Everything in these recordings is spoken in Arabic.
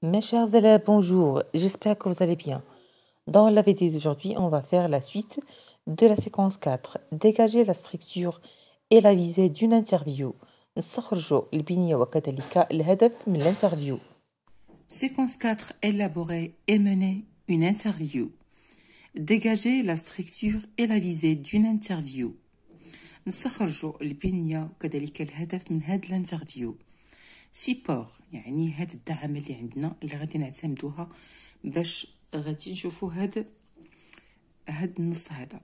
Mes chers élèves, bonjour, j'espère que vous allez bien. Dans la vidéo d'aujourd'hui, on va faire la suite de la séquence 4. Dégager la structure et la visée d'une interview. Séquence 4. Élaborer et mener une interview. Dégager la structure et la visée d'une interview. سيبور يعني qui الدعم اللي عندنا اللي غادي نعتمدوها باش غادي نشوفو هاد هاد النص هذا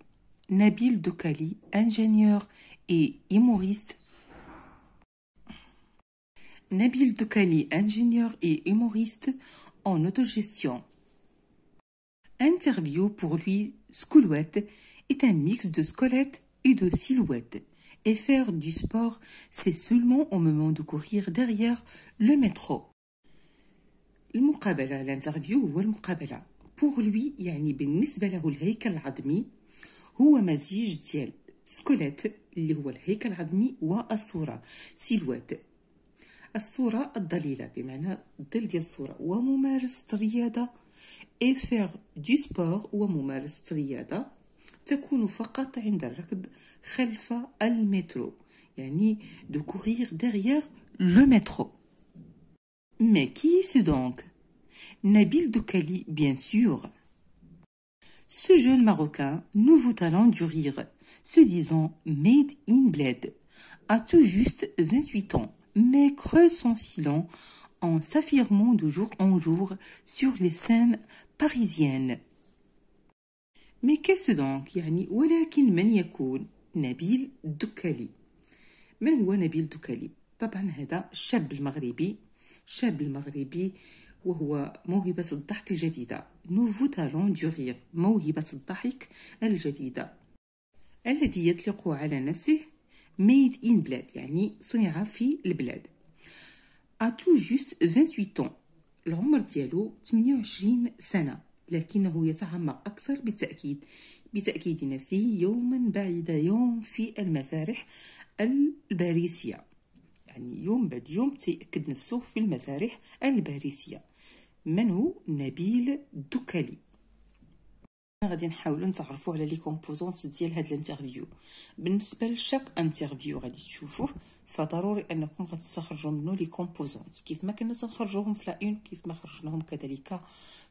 Nabil Dokali, ingénieur et humoriste. Nabil Dokali, ingénieur et humoriste en autogestion. Interview pour lui, Scoulette est un mix de squelette et de silhouette. et faire du sport, c'est seulement au moment de courir derrière le métro. المقابلة الانترفيو هو المقابلة بور لوي يعني بالنسبة له الهيكل العظمي هو مزيج ديال سكوليت اللي هو الهيكل العظمي والصورة سيلوات الصورة الضليلة بمعنى الظل ديال الصورة وممارسة الرياضة إفير دو سبور وممارسة الرياضة تكون فقط عند الركض Khalfa al-Metro, yani de courir derrière le métro. Mais qui c'est donc Nabil Doukali, bien sûr. Ce jeune Marocain, nouveau talent du rire, se disant Made in Bled, a tout juste 28 ans, mais creuse son silence en s'affirmant de jour en jour sur les scènes parisiennes. Mais qu'est-ce donc يعني ولكن نبيل دكالي من هو نبيل دكالي طبعا هذا الشاب المغربي شاب المغربي وهو موهبة الضحك الجديدة نوفو تالون دو موهبة الضحك الجديدة الذي يطلق على نفسه ميد إن بلاد يعني صنع في البلاد أتو جوست 28 العمر ديالو 28 سنة لكنه يتعمق أكثر بالتأكيد بتأكيد نفسه يوما بعد يوم في المسارح الباريسية يعني يوم بعد يوم تيأكد نفسه في المسارح الباريسية من هو نبيل الدكالي غادي نحاولوا نتعرفوا على لي كومبوزونت ديال هاد الانترفيو بالنسبه لشاك انترفيو غادي تشوفوه فضروري انكم غتستخرجوا منه لي كومبوزونت كيف ما كنا تنخرجوهم في لا اون كيف ما خرجناهم كذلك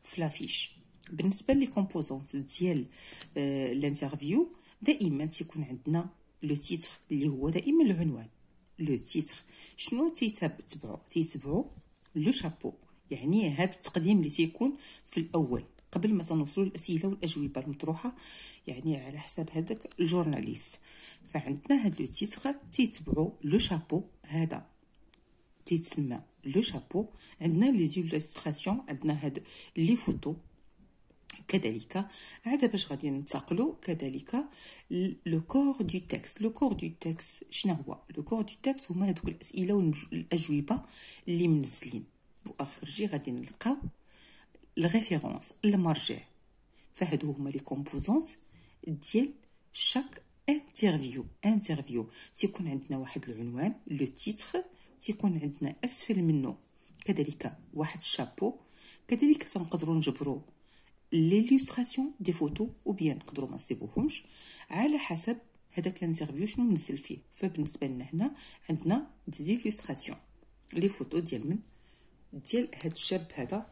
في لافيش بالنسبه لي كومبوزونت ديال الانترفيو آه، دائما تيكون عندنا لو تيتر اللي هو دائما العنوان لو تيتر شنو تيتبعو تيتبعو لو شابو يعني هذا التقديم اللي تيكون في الاول قبل ما تنوصلوا الاسئله والاجوبه المطروحه يعني على حساب هذاك الجورناليست فعندنا هاد لو تيتر تيتبعو لو شابو هذا تيتسمى لو شابو عندنا لي زيلستراسيون عندنا هاد لي فوتو كذلك عاد باش غادي ننتقلوا كذلك لو كور دو تيكست لو كور دو تيكست شنو هو لو كور دو تيكست هما هذوك الاسئله والاجوبه اللي منزلين واخر شي غادي نلقاو الريفيرونس المرجع فهادو هما لي كومبوزونت ديال شاك انترفيو انترفيو تيكون عندنا واحد العنوان لو تيتر تيكون عندنا اسفل منه كذلك واحد الشابو كذلك تنقدروا نجبروا ليليستراسيون دي فوتو او بيان نقدروا ما نصيبوهمش على حسب هذاك الانترفيو شنو نزل فيه فبالنسبه لنا هنا عندنا ليليستراسيون لي فوتو ديال من ديال هاد الشاب هذا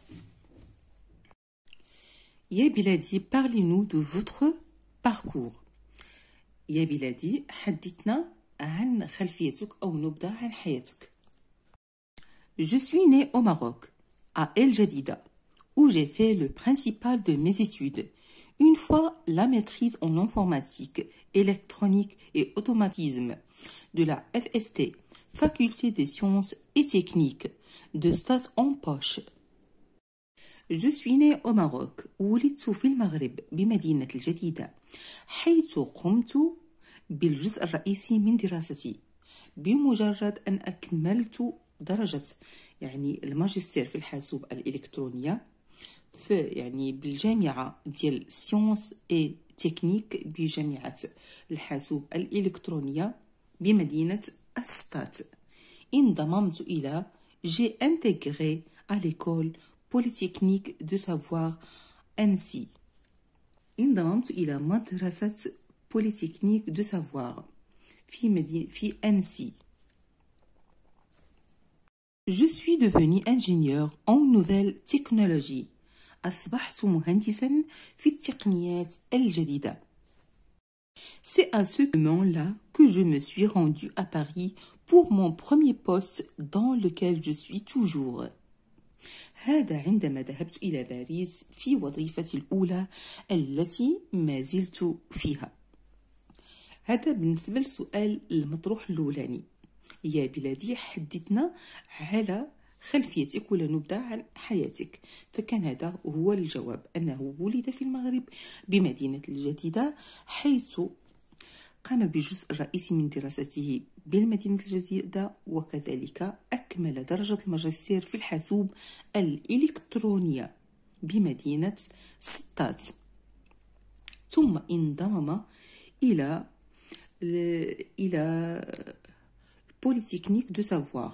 يا بلادي نو دو فوتر باركور يا بلادي حدثنا عن خلفيتك او نبدا عن حياتك Je suis né au Maroc, à El Jadida. où j'ai fait le principal de mes études. Une fois la maîtrise en informatique, électronique et automatisme de la FST, Faculté des sciences et techniques, de stade en poche. Je suis né au Maroc ولدت في المغرب بمدينة الجديدة حيث قمت بالجزء الرئيسي من دراستي بمجرد أن أكملت درجة يعني الماجستير في الحاسوب الإلكترونية في يعني بالجامعة ديال سيونس اي تكنيك بجامعة الحاسوب الإلكترونية بمدينة أسطات انضممت إلى جي انتغري à l'école polytechnique de savoir أنسي انضممت إلى مدرسة بوليتكنيك دو سافوار في مدينة في أنسي Je suis devenu ingénieur en nouvelles technologies. أصبحت مهندسا في التقنيات الجديدة. C'est à ce moment-là que je me suis rendu à Paris pour mon premier poste dans lequel je suis toujours. هذا عندما ذهبت إلى باريس في وظيفتي الأولى التي ما زلت فيها. هذا بالنسبة للسؤال المطروح الأولاني. يا بلادي حدثنا على خلفيتك ولا نبدا عن حياتك فكان هذا هو الجواب أنه ولد في المغرب بمدينة الجديدة حيث قام بجزء رئيسي من دراسته بالمدينة الجديدة وكذلك أكمل درجة الماجستير في الحاسوب الإلكترونية بمدينة ستات ثم انضم إلى إلى بوليتكنيك دو سافوار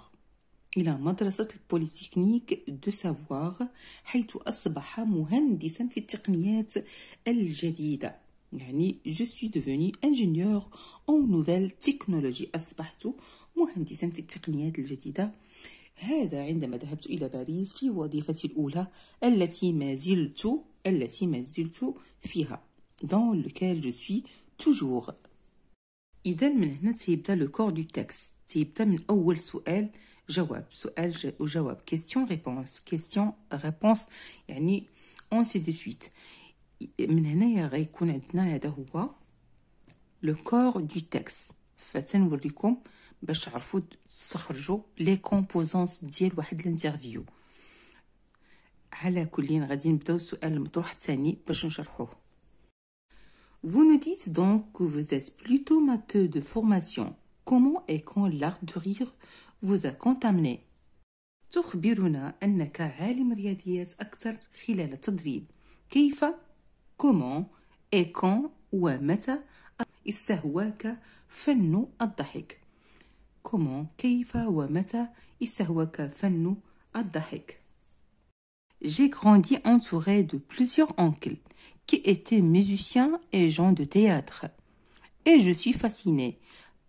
إلى مدرسة البوليتكنيك دو سافوار حيث أصبح مهندسا في التقنيات الجديدة يعني جو سوي دوفوني انجينيور اون نوفيل تكنولوجي أصبحت مهندسا في التقنيات الجديدة هذا عندما ذهبت إلى باريس في وظيفتي الأولى التي ما زلت التي ما زلت فيها دون لوكال جو سوي توجور إذا من هنا تيبدا لو كور دو تاكس تيبدا من أول سؤال جواب سؤال وجواب question réponse question réponse يعني ainsi de suite من هنايا غيكون عندنا هذا هو لو كور دو تكست فتنوريكم باش تعرفوا تخرجوا لي كومبوزونس ديال واحد الانترفيو على كل غادي نبداو السؤال المطروح الثاني باش نشرحوه Vous nous dites donc que vous êtes plutôt matheux de formation. Comment et quand l'art de rire vous a contaminé. تخبرنا أنك عالم رياضيات أكثر خلال التدريب كيف comment et quand ومتى استهواك فن الضحك comment كيف ومتى استهواك فن الضحك J'ai grandi entouré de plusieurs oncles qui étaient musiciens et gens de théâtre. Et je suis fascinée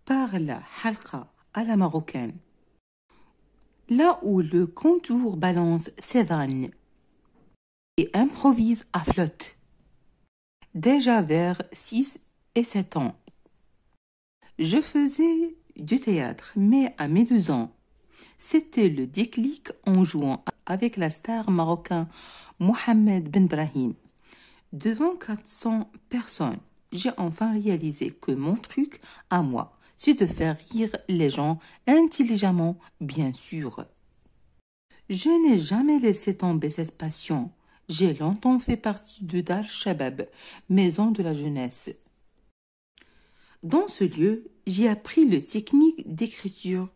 par la halqa à la marocaine là où le contour balance ses et improvise à flotte, déjà vers 6 et 7 ans. Je faisais du théâtre, mais à mes deux ans, c'était le déclic en jouant avec la star marocain Mohamed Ben Brahim. Devant 400 personnes, j'ai enfin réalisé que mon truc à moi c'est de faire rire les gens intelligemment, bien sûr. Je n'ai jamais laissé tomber cette passion. J'ai longtemps fait partie de Dar Shabab, maison de la jeunesse. Dans ce lieu, j'ai appris les techniques d'écriture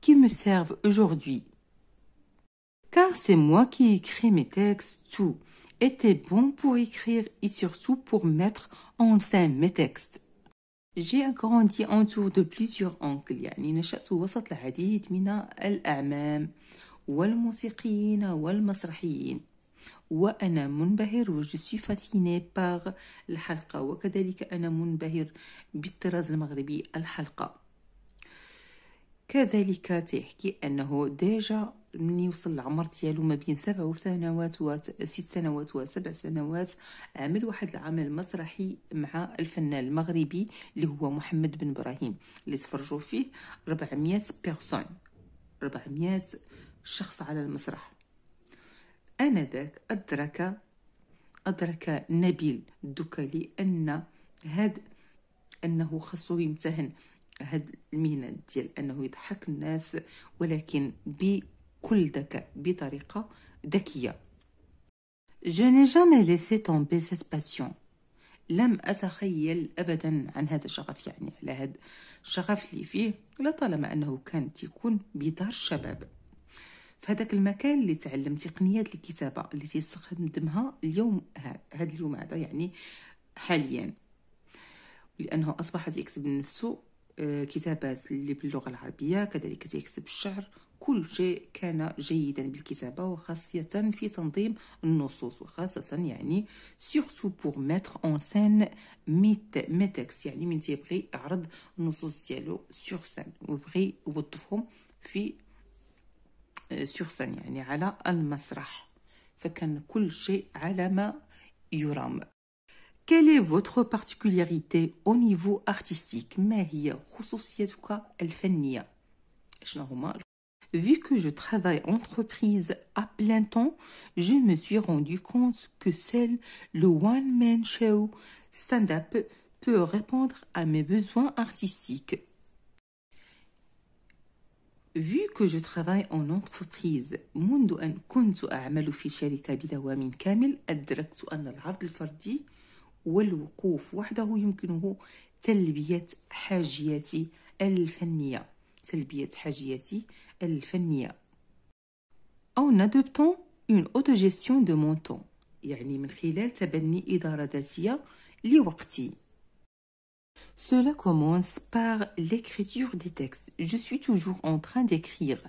qui me servent aujourd'hui. Car c'est moi qui écris mes textes, tout était bon pour écrire et surtout pour mettre en scène mes textes. جي grandi entouré دو بليزيوغ أونكل يعني نشأت وسط العديد من الأعمام والموسيقيين والمسرحيين وأنا منبهر و je فاسيني fasciné الحلقة وكذلك أنا منبهر بالطراز المغربي الحلقة كذلك تحكي أنه ديجا من يوصل العمر ديالو ما بين سبع سنوات وست سنوات وسبع سنوات عمل واحد العمل مسرحي مع الفنان المغربي اللي هو محمد بن ابراهيم اللي تفرجوا فيه 400 بيرسون 400 شخص على المسرح ذاك ادرك ادرك نبيل الدكالي ان هاد انه خصو يمتهن هاد المهنه ديال انه يضحك الناس ولكن ب كل ذكاء بطريقة ذكية Je n'ai jamais laissé tomber cette passion لم أتخيل أبدا عن هذا الشغف يعني على هذا الشغف اللي فيه لطالما أنه كان تيكون بدار الشباب في المكان اللي تعلم تقنيات الكتابة اللي تستخدمها اليوم هذا اليوم هذا يعني حاليا لأنه أصبح تيكتب لنفسه آه، كتابات اللي باللغة العربية كذلك تيكتب الشعر كل شيء كان جيدا بالكتابة وخاصة في تنظيم النصوص وخاصة يعني سورتو بور ميتر اون سين ميت ميتكس يعني من تيبغي يعرض النصوص ديالو سور سين ويبغي يوظفهم في سور آه، سين يعني على المسرح فكان كل شيء على ما يرام Quelle est votre particularité au niveau artistique ما هي خصوصيتك الفنية شنو Vu que je travaille entreprise à plein temps, je me suis rendu compte que seul le one-man show stand-up peut répondre à mes besoins artistiques. Vu que je travaille en entreprise, منذ أن كنت أعمل في شركة بدوام كامل أدركت أن العرض الفردي والوقوف وحده يمكنه تلبية حاجياتي الفنية تلبية حاجياتي en adoptant une autogestion de mon temps Cela commence par l'écriture des textes. Je suis toujours en train d'écrire.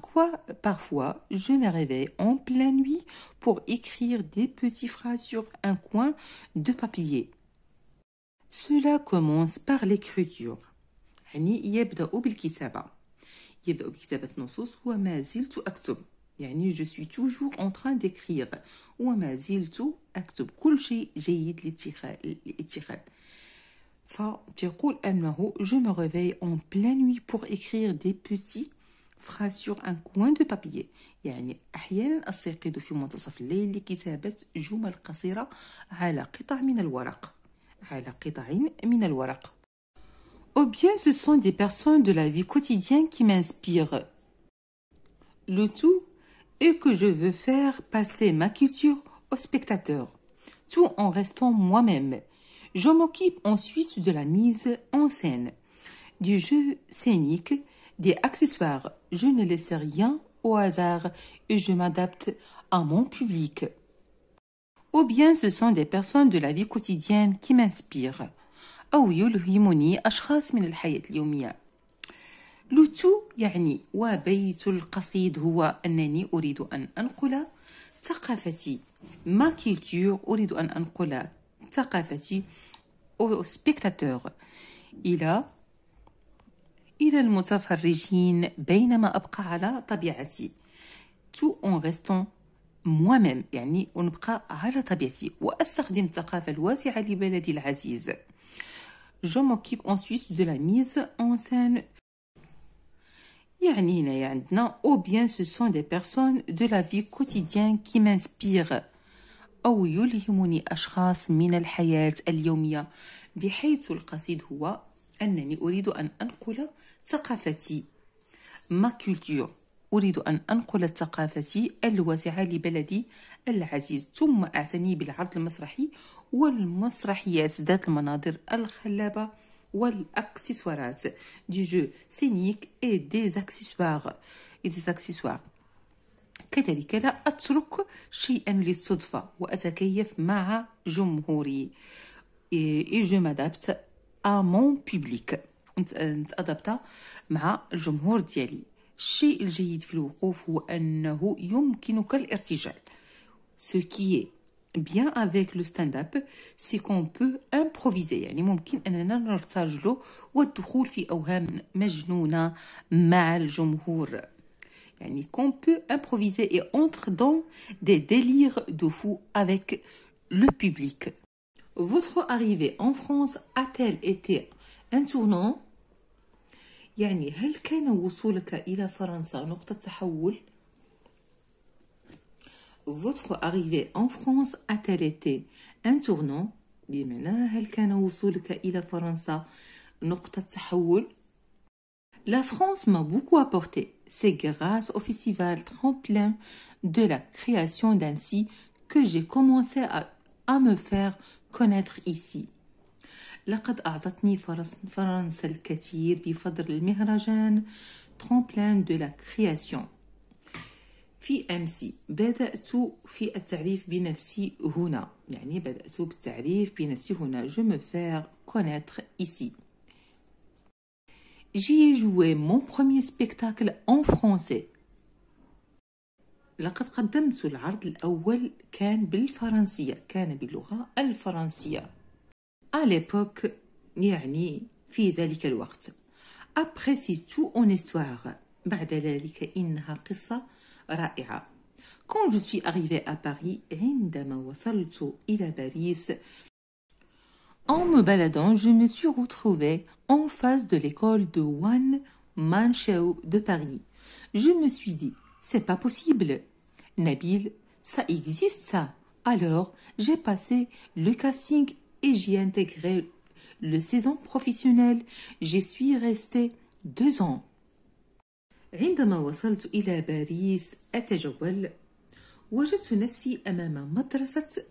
quoi, parfois, je me réveille en pleine nuit pour écrire des petites phrases sur un coin de papier. Cela commence par l'écriture. يبدأ بكتابة نصوص وما زلت أكتب يعني جو سوي توجور اون تران ديكريغ وما زلت أكتب كل شيء جيد للاتخاذ فتقول أنه جو مو réveille اون بلان نوي pour إكخيغ دي بوتي فراس sur ان كوان دو بابيي يعني أحيانا أستيقظ في منتصف الليل لكتابة جمل قصيرة على قطع من الورق على قطع من الورق ou bien ce sont des personnes de la vie quotidienne qui m'inspirent. Le tout est que je veux faire passer ma culture au spectateur, tout en restant moi-même. Je m'occupe ensuite de la mise en scène, du jeu scénique, des accessoires. Je ne laisse rien au hasard et je m'adapte à mon public. Ou bien ce sont des personnes de la vie quotidienne qui m'inspirent. أو يلهمني أشخاص من الحياة اليومية لوتو يعني وبيت القصيد هو أنني أريد أن أنقل ثقافتي ما كيلتور أريد أن أنقل ثقافتي أو سبيكتاتور إلى إلى المتفرجين بينما أبقى على طبيعتي تو اون غيستون موامم يعني أنبقى على طبيعتي وأستخدم الثقافة الواسعة لبلدي العزيز Je m'occupe ensuite de la mise en scène. يعني هنا عندنا او بيان سو سون دي بيرسون دو لا في كوتيديان كي مانسبيغ او يلهمني اشخاص من الحياه اليوميه بحيث القصيد هو انني اريد ان انقل ثقافتي ما كولتور أريد أن أنقل ثقافتي الواسعة لبلدي العزيز ثم أعتني بالعرض المسرحي والمسرحيات ذات المناظر الخلابة والأكسسوارات دي جو سينيك اي دي أكسسوار اي دي أكسسوار كذلك لا أترك شيئا للصدفة وأتكيف مع جمهوري اي جو مادابت ا مون بوبليك نتأدبت مع الجمهور ديالي الشيء الجيد في الوقوف هو أنه يمكنك الارتجال سو كي bien avec le stand-up c'est qu'on peut improviser يعني ممكن والدخول في qu'on peut improviser et entre dans des délires de fou avec le public Votre arrivée en France a-t-elle été un tournant يعني هل كان وصولك un point de تحول؟ votre arrivée en France a-t-elle été un tournant La France m'a beaucoup apporté. C'est grâce au festival tremplin de la création d'Annecy que j'ai commencé à, me faire connaître ici. لقد أعطتني فرنسا الكثير بفضل المهرجان tremplin de la création. في أمسي بدأت في التعريف بنفسي هنا يعني بدأت بالتعريف بنفسي هنا جو مو faire كونيتر ici جي جوي joué mon premier spectacle en français لقد قدمت العرض الأول كان بالفرنسية كان باللغة الفرنسية à l'époque يعني في ذلك الوقت après c'est tout en histoire بعد ذلك إنها قصة Quand je suis arrivée à Paris, عندما وصلت إلى en me baladant, je me suis retrouvée en face de l'école de Man Manchao de Paris. Je me suis dit, c'est pas possible. Nabil, ça existe ça. Alors, j'ai passé le casting et j'ai intégré le saison professionnelle. J'y suis restée deux ans. عندما وصلت إلى باريس أتجول وجدت نفسي أمام مدرسة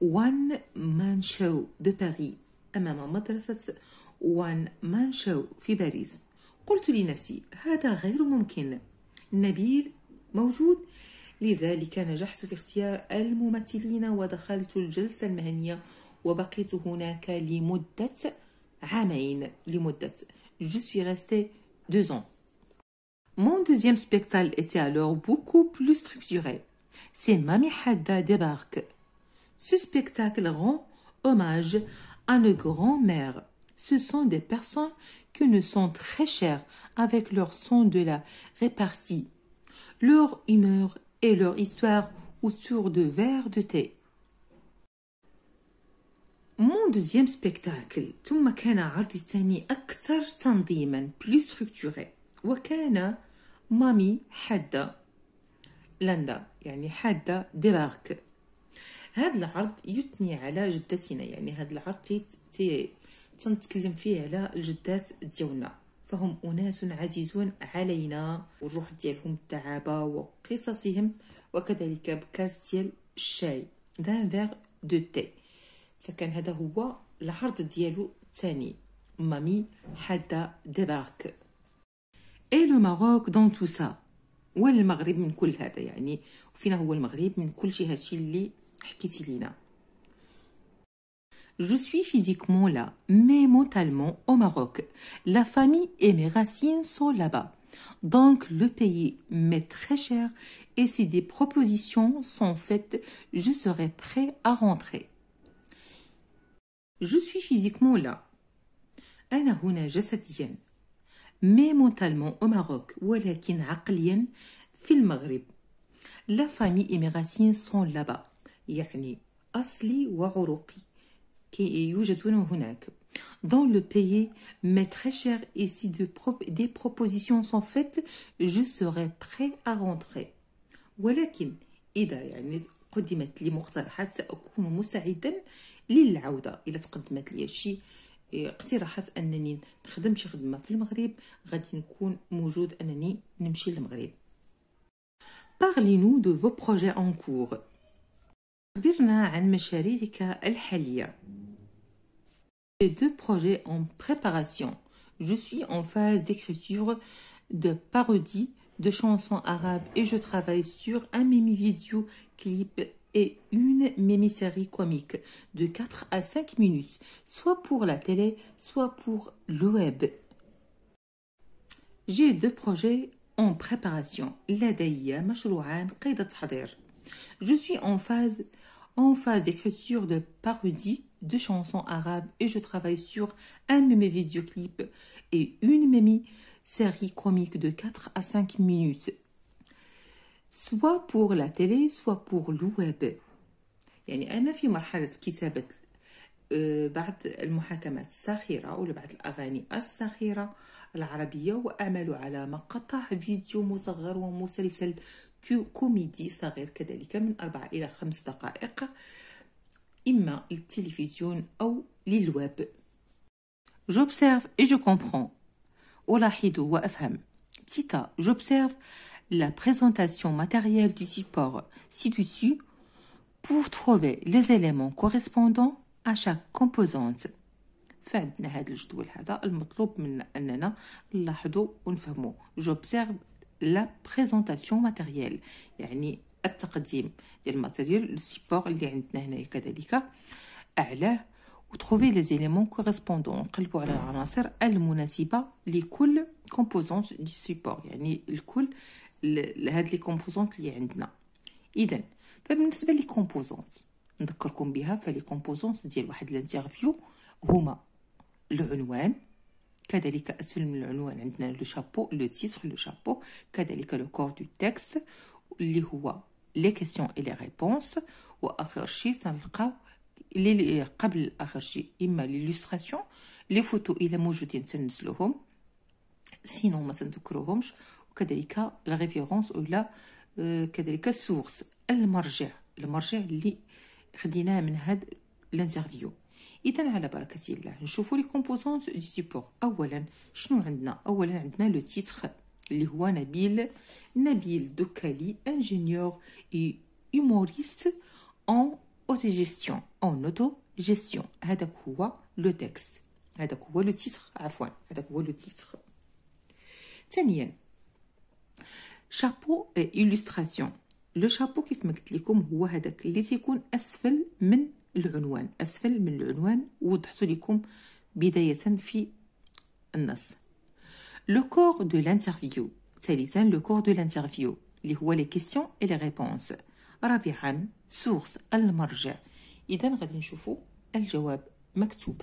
وان مان شو دو باري أمام مدرسة وان مان شو في باريس قلت لنفسي هذا غير ممكن نبيل موجود لذلك نجحت في اختيار الممثلين ودخلت الجلسة المهنية وبقيت هناك لمدة عامين لمدة je suis restée deux ans Mon deuxième spectacle était alors beaucoup plus structuré. C'est Mami Hadda débarque. Ce spectacle rend hommage à nos grands-mères. Ce sont des personnes qui nous sont très chères avec leur son de la répartie, leur humeur et leur histoire autour de verres de thé. Mon deuxième spectacle ثم كان plus structuré مامي حادة لندا يعني حادة دراك هذا العرض يثني على جدتنا يعني هذا العرض تي تي تنتكلم فيه على الجدات ديالنا فهم أناس عزيزون علينا والروح ديالهم تعابه وقصصهم وكذلك بكاس ديال الشاي دان فيغ دو تي فكان هذا هو العرض ديالو الثاني مامي حدا دراك Et le Maroc dans tout ça Je suis physiquement là, mais mentalement au Maroc. La famille et mes racines sont là-bas. Donc le pays m'est très cher et si des propositions sont faites, je serai prêt à rentrer. Je suis physiquement là. Ana suis là mais mentalement au Maroc, ولكن عقليا في المغرب. La famille et mes sont là-bas. يعني أصلي qui يوجدون هناك. Dans le pays, mais très cher, et si de des propositions sont faites, je serai prêt à rentrer. قدمت لي مقترحات مساعدا تقدمت لي اقتراحات Parlez-nous de vos projets en cours. J'ai deux projets en préparation. Je suis en phase d'écriture de parodies de chansons arabes et je travaille sur un mini vidéo clip une mémé série comique de 4 à 5 minutes, soit pour la télé, soit pour le web. J'ai deux projets en préparation. Je suis en phase en phase d'écriture de parodies de chansons arabes et je travaille sur un mémé mes et une mémé série comique de 4 à 5 minutes. سوا بور لا تيلي سوا بور الويب يعني انا في مرحله كتابه آه، بعض المحاكمات الساخرة ولا بعض الأغاني الساخرة العربية وأعمل على مقطع فيديو مصغر ومسلسل كوميدي صغير كذلك من أربعة إلى خمس دقائق إما للتلفزيون أو للويب J'observe et je comprends. ألاحظ وأفهم. تيتا j'observe la présentation matérielle du support ci-dessus pour trouver les éléments correspondants à chaque composante. في عندنا هذا الجدول هذا المطلوب منا اننا نلاحظو ونفهمو جوبسيرف لا بريزونطاسيون ماتيريال يعني التقديم ديال الماتيريال لو سيبور اللي عندنا هنايا كذلك اعلاه وتروفي لي زيليمون كوريسبوندون نقلبوا على العناصر المناسبه لكل كومبوزونت دي سيبور يعني الكل لهاد لي كومبوزونت اللي عندنا اذا فبالنسبه لي كومبوزونت نذكركم بها فلي كومبوزونت ديال واحد الانترفيو هما العنوان كذلك اسفل من العنوان عندنا لو شابو لو تيتر لو شابو كذلك لو كور دو تكست اللي هو لي كيسيون اي لي ريبونس واخر شيء تنلقاو لي قبل اخر شيء اما ليلوستراسيون لي فوتو الا موجودين تنزلوهم سينو ما تنذكروهمش وكذلك لا ريفيرونس ولا آه، كذلك السورس المرجع المرجع اللي خديناه من هاد الانترفيو اذا على بركه الله نشوفوا لي كومبوزونت دو سيبور اولا شنو عندنا اولا عندنا لو تيتر اللي هو نبيل نبيل دوكالي انجينيور اي هيموريست اون اوتو جيستيون اون اوتو جيستيون هذاك هو لو تكست هذاك هو لو تيتر عفوا هذاك هو لو تيتر ثانيا شابو illustration لو شابو كيف ما قلت لكم هو هذاك اللي تيكون اسفل من العنوان اسفل من العنوان وضحت لكم بدايه في النص لو كور دو لانترفيو ثالثا لو كور دو لانترفيو اللي هو لي كيسيون اي لي ريبونس رابعا سورس المرجع اذا غادي نشوفوا الجواب مكتوب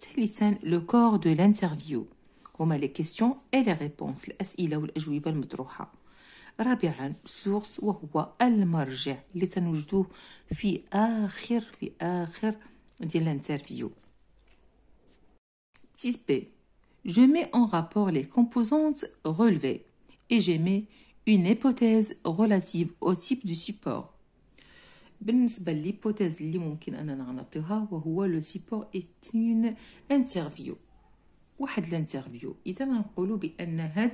C'est le corps de l'interview, comme les questions et les réponses, les questions et les réponses. La quatrième source est le marge qui se trouve à la de l'interview. 6. Je mets en rapport les composantes relevées et je mets une hypothèse relative au type de support. بالنسبة ليبوتيز اللي ممكن أننا نعطيها وهو لو سيبور إتون انترفيو واحد الانترفيو إذا نقولوا بأن هاد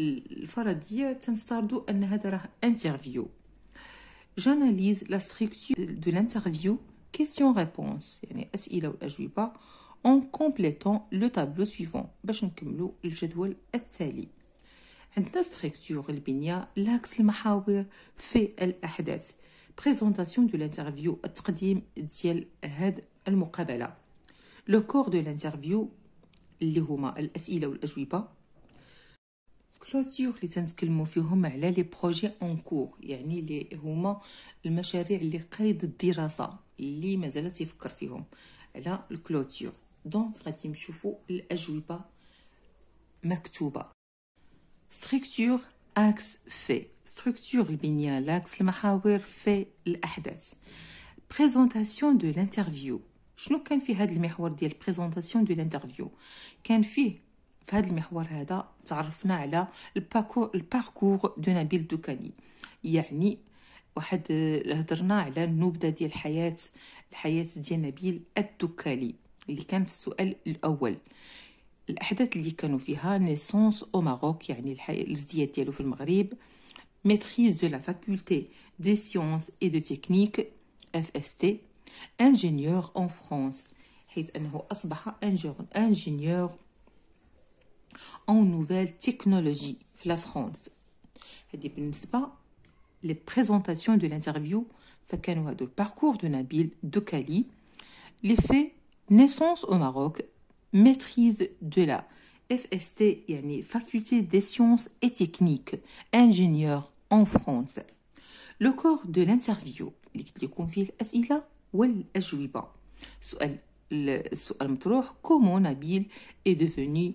الفرضية تنفترضوا أن هذا راه انترفيو جاناليز لا ستركتور دو لانترفيو كيسيون ريبونس يعني أسئلة والأجوبة اون كومبليتون لو تابلو سويفون باش نكملو الجدول التالي عندنا ستركتور البنية لاكس المحاور في الأحداث بريزونطاسيون دو لانترفيو التقديم ديال هاد المقابله لو كور دو لانترفيو اللي هما الاسئله والاجوبه كلوتيور اللي تنتكلموا فيهم على لي بروجي اون كور يعني اللي هما المشاريع اللي قيد الدراسه اللي مازال تيفكر فيهم على الكلوتيور دونك غادي نشوفوا الاجوبه مكتوبه ستركتور اكس في ستركتور البنية l'axe المحاور في الأحداث بريزونتاسيون دو لانترفيو شنو كان في هذا المحور ديال بريزونتاسيون دو لانترفيو كان فيه في هذا المحور هذا تعرفنا على الباكور الباركور دو نبيل دوكاني يعني واحد هضرنا على النبذه ديال الحياه الحياه ديال نبيل الدكالي اللي كان في السؤال الاول Haïti la naissance au Maroc, maîtrise de la faculté des sciences et de techniques, FST, ingénieur en France. Il est Asbaha, ingénieur en nouvelles technologies, la France. C'est pas les présentations de l'interview, le parcours de Nabil de L'effet les faits, naissance au Maroc maîtrise de la FST, yani Faculté des sciences et techniques, ingénieur en France. Le corps de l'interview, les confie Asila ou l'ajouiba. Sous-elle, comment Nabil est devenu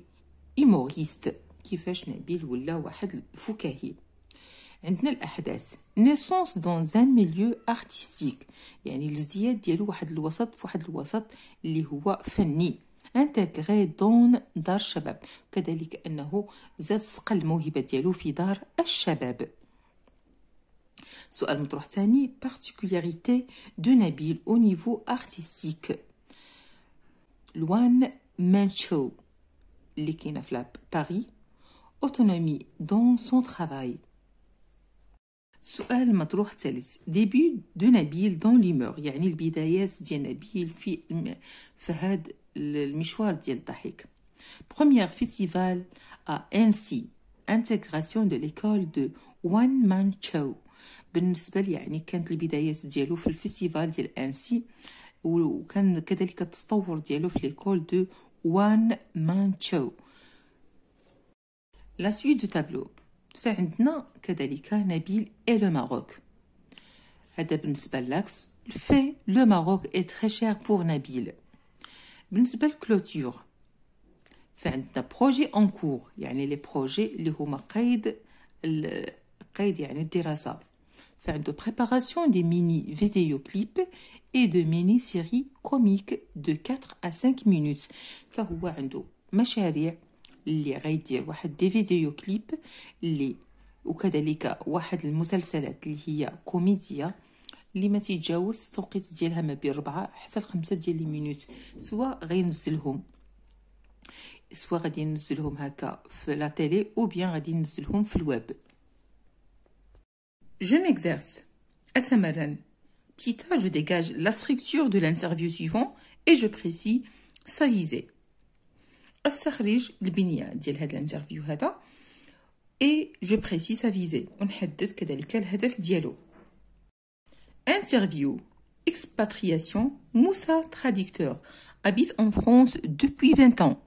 humoriste Qui fait Nabil ou la Wahad Foukahi Naissance dans un milieu artistique. Il y a un milieu artistique. انتجري دون دار شباب كذلك أنه زاد صقل الموهبة ديالو في دار الشباب سؤال مطروح تاني particularité de Nabil au niveau artistique لوان مانشو اللي كاينه في باري اوتونومي دون سون travail سؤال مطروح ثالث ديبي دو نبيل دون ليمور يعني البدايات ديال نبيل في في هاد Le Premier festival à Annecy. Intégration de l'école de One Man Show. Par rapport à ça, c'est une des débuts de festival d'Annecy, et c'est le développement de l'école de One Man Show. La suite du tableau. Fait non, c'est la Nabil et le Maroc. Par rapport à ça, le Maroc est très cher pour Nabil. بالنسبه للكلوتور فعندنا بروجي انكور يعني لي بروجي اللي هما قيد قيد يعني الدراسه فعندو فعنده دي ميني فيديو كليب اي دو ميني سيري كوميك دو 4 ا 5 مينوت فهو عنده مشاريع اللي غيدير واحد دي فيديو كليب اللي وكذلك واحد المسلسلات اللي هي كوميديا اللي ما تيتجاوز التوقيت ديالها ما بين 4 حتى 5 ديال لي مينوت سواء غينزلهم سواء غادي ننزلهم هكا في لا تيلي او بيان غادي ننزلهم في الويب جون اكزيرس اتمرن Petit جو ديجاج لا la دو لانترفيو l'interview اي جو بريسي سا فيزي استخرج البنية ديال هاد الانترفيو هذا اي جو بريسي سا فيزي ونحدد كذلك الهدف ديالو Interview. Expatriation. Moussa, traducteur, habite en France depuis 20 ans.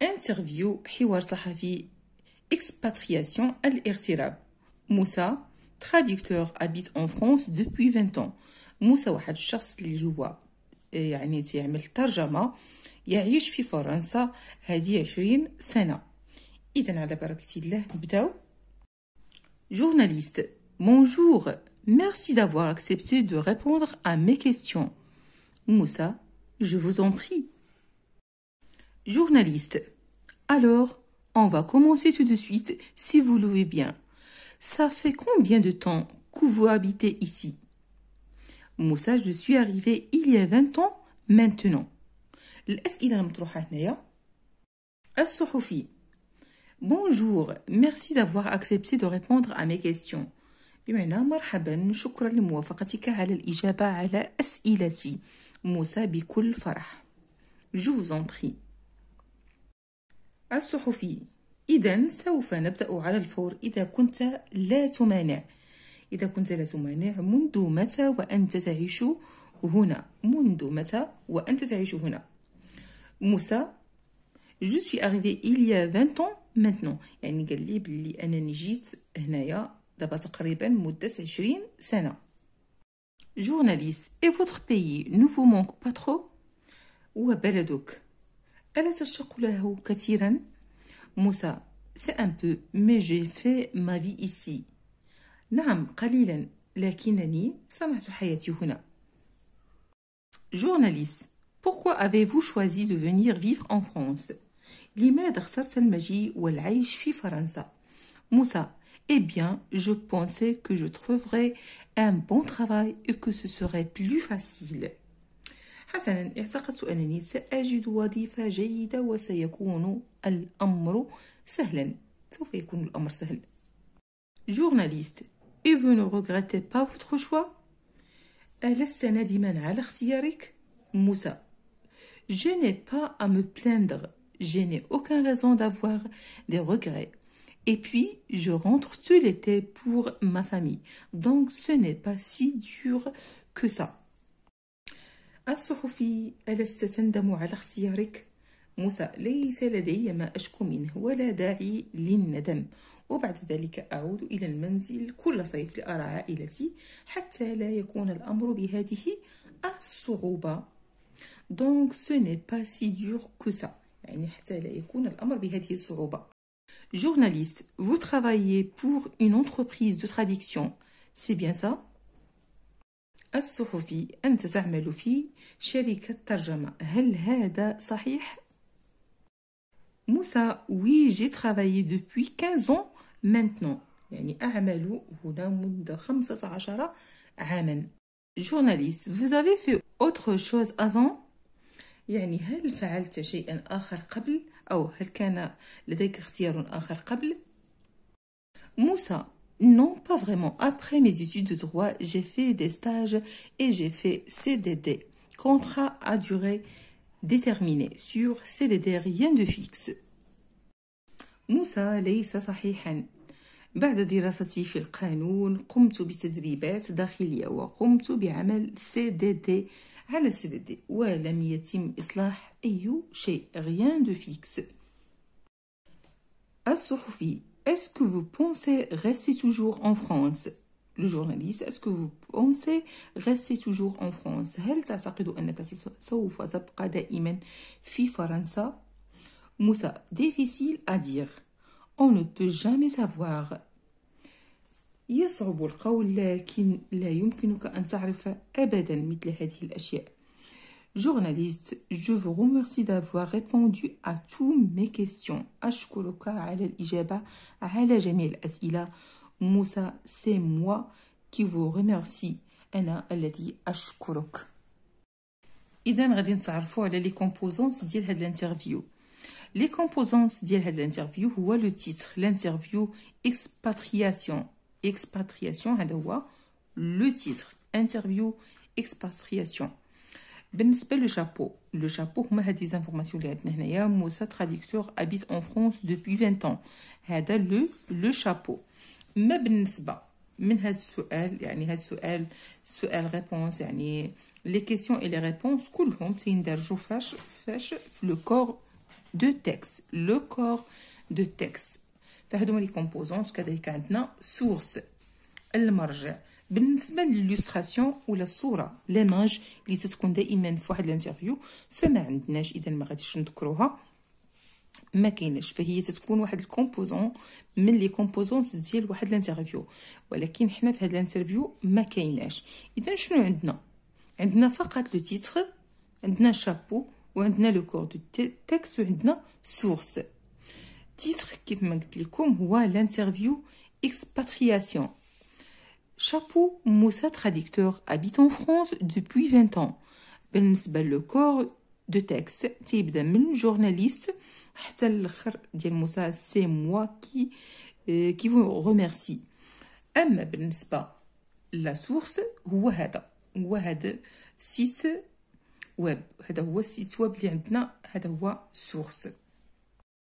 Interview. Hiwar Sahavi. Expatriation. Al-Irtirab. Moussa, traducteur, habite en France depuis 20 ans. Moussa واحد الشخص اللي هو يعني تيعمل ترجمه يعيش في فرنسا هذه 20 سنه اذا على بركه الله Journaliste. Bonjour, merci d'avoir accepté de répondre à mes questions. Moussa, je vous en prie. Journaliste. Alors, on va commencer tout de suite, si vous le voulez bien. Ça fait combien de temps que vous habitez ici Moussa, je suis arrivé il y a 20 ans maintenant. Bonjour, merci d'avoir accepté de répondre à mes questions. بمعنى مرحبا شكرا لموافقتك على الإجابة على أسئلتي موسى بكل فرح جو بخي الصحفي إذا سوف نبدأ على الفور إذا كنت لا تمانع إذا كنت لا تمانع منذ متى وأنت تعيش هنا منذ متى وأنت تعيش هنا موسى Je suis arrivé il y a 20 ans maintenant يعني قال لي بلي أنني جيت هنايا دابا تقريبا مدة عشرين سنة جورناليس اي فوتر بيي نوفو مونك با ترو بلدك ألا تشتاق له كثيرا موسى سي ان بو مي جي في ما في ايسي نعم قليلا لكنني صنعت حياتي هنا جورناليس Pourquoi avez-vous choisi de venir vivre en France لماذا اخترت المجيء والعيش في فرنسا موسى eh bien, je pensais que je trouverais un bon travail et que ce serait plus facile. Journaliste, et vous ne regrettez pas votre choix Je n'ai pas à me plaindre. Je n'ai aucune raison d'avoir des regrets. Et puis, je rentre tout l'été pour ma famille. Donc, ce n'est pas si dur que ça. الصحفي ألست تندم على اختيارك؟ موسى ليس لدي ما أشكو منه ولا داعي للندم وبعد ذلك أعود إلى المنزل كل صيف لأرى عائلتي حتى لا يكون الأمر بهذه الصعوبة Donc ce n'est pas si dur que ça يعني حتى لا يكون الأمر بهذه الصعوبة Journaliste, vous travaillez pour une entreprise de traduction, c'est bien ça الصحفي أنت تعمل في شركة ترجمة هل هذا صحيح؟ Moussa, oui, j'ai travaillé depuis 15 ans maintenant. يعني أعمل هنا منذ 15 عاما. Journaliste, vous avez fait autre chose avant يعني هل فعلت شيئا آخر قبل؟ oh elle ce qu'il y a eu Moussa, non, pas vraiment. Après mes études de droit, j'ai fait des stages et j'ai fait CDD. Contrat à durée déterminée sur CDD rien de fixe. Moussa, ce n'est pas vrai. Après mon études de droit, j'ai fait des études d'intérieur CDD. على CDD يتم شيء rien de fixe Est-ce que vous pensez rester toujours en France le journaliste est-ce que vous pensez rester toujours en France هل difficile à dire on ne peut jamais savoir يصعب القول لكن لا يمكنك أن تعرف أبدا مثل هذه الأشياء Journaliste, je vous remercie d'avoir répondu ا تو مي كيستيون أشكرك على الإجابة على جميع الأسئلة. موسى, سي موا كي فو remercie. أنا الذي أشكرك. إذا غادي نتعرفوا على لي كومبوزونس ديال هاد الانترفيو. لي كومبوزونس ديال هاد الانترفيو هو لو تيتر لانترفيو اكسباترياسيون expatriation hadawat. le titre, interview expatriation. ben le chapeau. le chapeau, mais il a des informations. gaidenéa, Moussa habite en france depuis 20 ans. hadawat, le chapeau. mais mais il a les questions et les réponses courent dans le le corps de texte. le corps de texte. هادو لي كومبوزون كذلك عندنا سورس المرجع بالنسبه للوستراسيون ولا الصوره ليماج اللي تتكون دائما في واحد الانترفيو فما عندناش اذا ما غاديش نذكروها ما كاينش فهي تتكون واحد الكومبوزون من لي كومبوزونس ديال واحد الانترفيو ولكن حنا في هاد الانترفيو ما كايناش اذا شنو عندنا عندنا فقط لو تيتر عندنا شابو وعندنا لو كور دو تكست وعندنا سورس titre qui هو l'interview expatriation. Chapeau, Moussa traducteur habite en France depuis 20 ans. le corps de texte type من journaliste حتى moi qui euh, qui vous remercie. La source source, سورس هو هذا هو هذا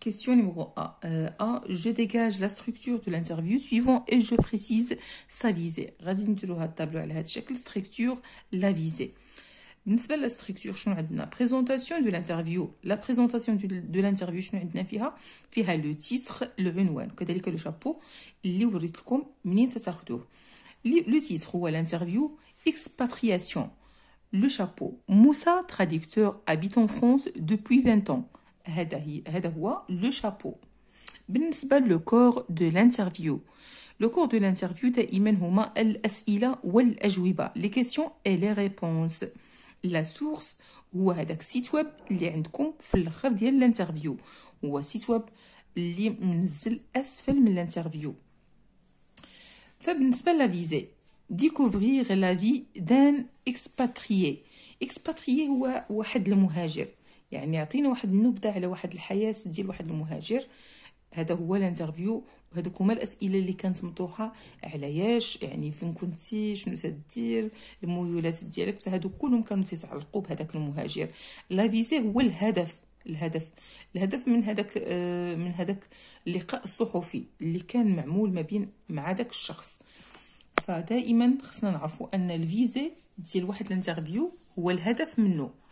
Question numéro A. Euh, Je dégage la structure de l'interview suivant et je précise sa visée. Radin نديرو tableau à la structure la visée. semaine la structure présentation de l'interview. La présentation de l'interview شنو عندنا فيها فيها le titre, que le chapeau Le titre à l'interview expatriation. Le chapeau. Moussa, traducteur, habite en France depuis 20 ans. هذا هي هذا هو لو شابو بالنسبه لو كور دو لانترفيو لو كور دو لانترفيو دائما هما الاسئله والاجوبه لي كيسيون اي لي ريبونس لا سورس هو هذاك السيت ويب اللي عندكم في الاخر ديال الانترفيو هو سيت ويب اللي منزل اسفل من الانترفيو فبالنسبه فيزي ديكوفرير لا في دان اكسباتريي اكسباتريي هو واحد المهاجر يعني يعطينا واحد النبذه على واحد الحياه ديال واحد المهاجر هذا هو الانترفيو وهذوك هما الاسئله اللي كانت مطروحه علاش يعني فين كنتي شنو تدير الميولات ديالك فهادو كلهم كانوا تيتعلقوا بهذاك المهاجر لا فيزي هو الهدف الهدف الهدف من هذاك آه، من هذاك اللقاء الصحفي اللي كان معمول ما بين مع داك الشخص فدائما خصنا نعرفوا ان الفيزي ديال واحد الانترفيو هو الهدف منه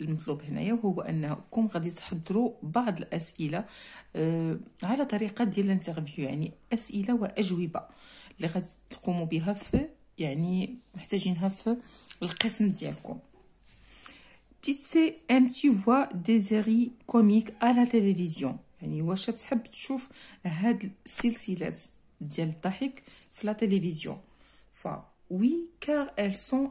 المطلوب هنايا وهو انكم غادي تحضروا بعض الاسئله آه على طريقه ديال الانترفيو يعني اسئله واجوبه اللي غادي تقوموا بها في يعني محتاجينها في القسم ديالكم تيتسي ام تي فوا ديزيري كوميك على تلفزيون يعني واش تحب تشوف هاد السلسلات ديال الضحك في لا تلفزيون ف وي كار ايل سون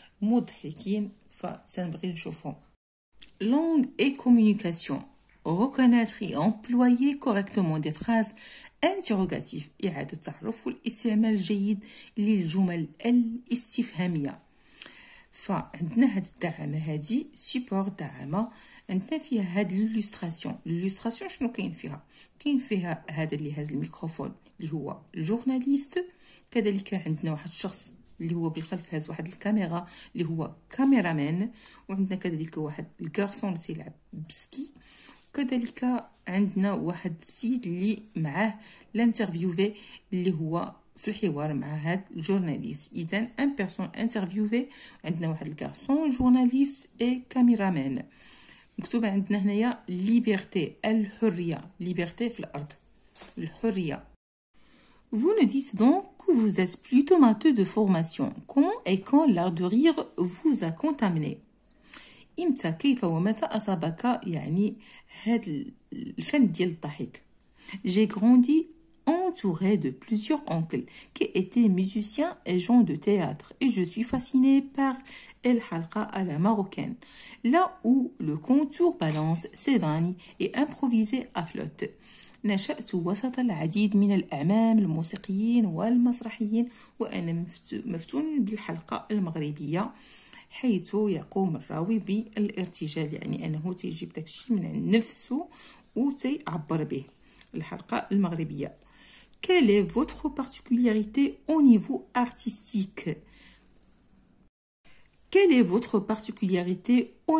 مضحكين فتنبغي نشوفهم لونغ اي كوميونيكاسيون reconnaître et امبلوي كوريكتومون دي فراز interrogatives إعادة تعرف والاستعمال الجيد للجمل الاستفهامية فعندنا هاد الدعامة هادي سيبور دعامة عندنا فيها هاد لوستراسيون لوستراسيون شنو كاين فيها كاين فيها هذا اللي هاز الميكروفون اللي هو الجورناليست كذلك عندنا واحد الشخص اللي هو بالخلف هاز واحد الكاميرا اللي هو كاميرامان وعندنا كذلك واحد الكارسون اللي تيلعب بسكي وكذلك عندنا واحد السيد اللي معاه لانترفيوفي اللي هو في الحوار مع هاد الجورناليست اذا ان بيرسون انترفيوفي عندنا واحد الكارسون جورناليست اي كاميرامان مكتوبه عندنا هنايا ليبرتي الحريه ليبرتي في الارض الحريه Vous ne dites donc vous êtes plutôt matheux de formation quand et quand l'art de rire vous a contaminé J'ai grandi entouré de plusieurs oncles qui étaient musiciens et gens de théâtre et je suis fasciné par El Halqa à la marocaine, là où le contour balance s'évanouit et improvisé à flotte. نشأت وسط العديد من الأعمام الموسيقيين والمسرحيين وأنا مفتون بالحلقة المغربية حيث يقوم الراوي بالارتجال يعني أنه تيجيب داكشي من نفسه وتيعبر به الحلقة المغربية Quelle est votre particularité au niveau artistique Quelle est votre particularité au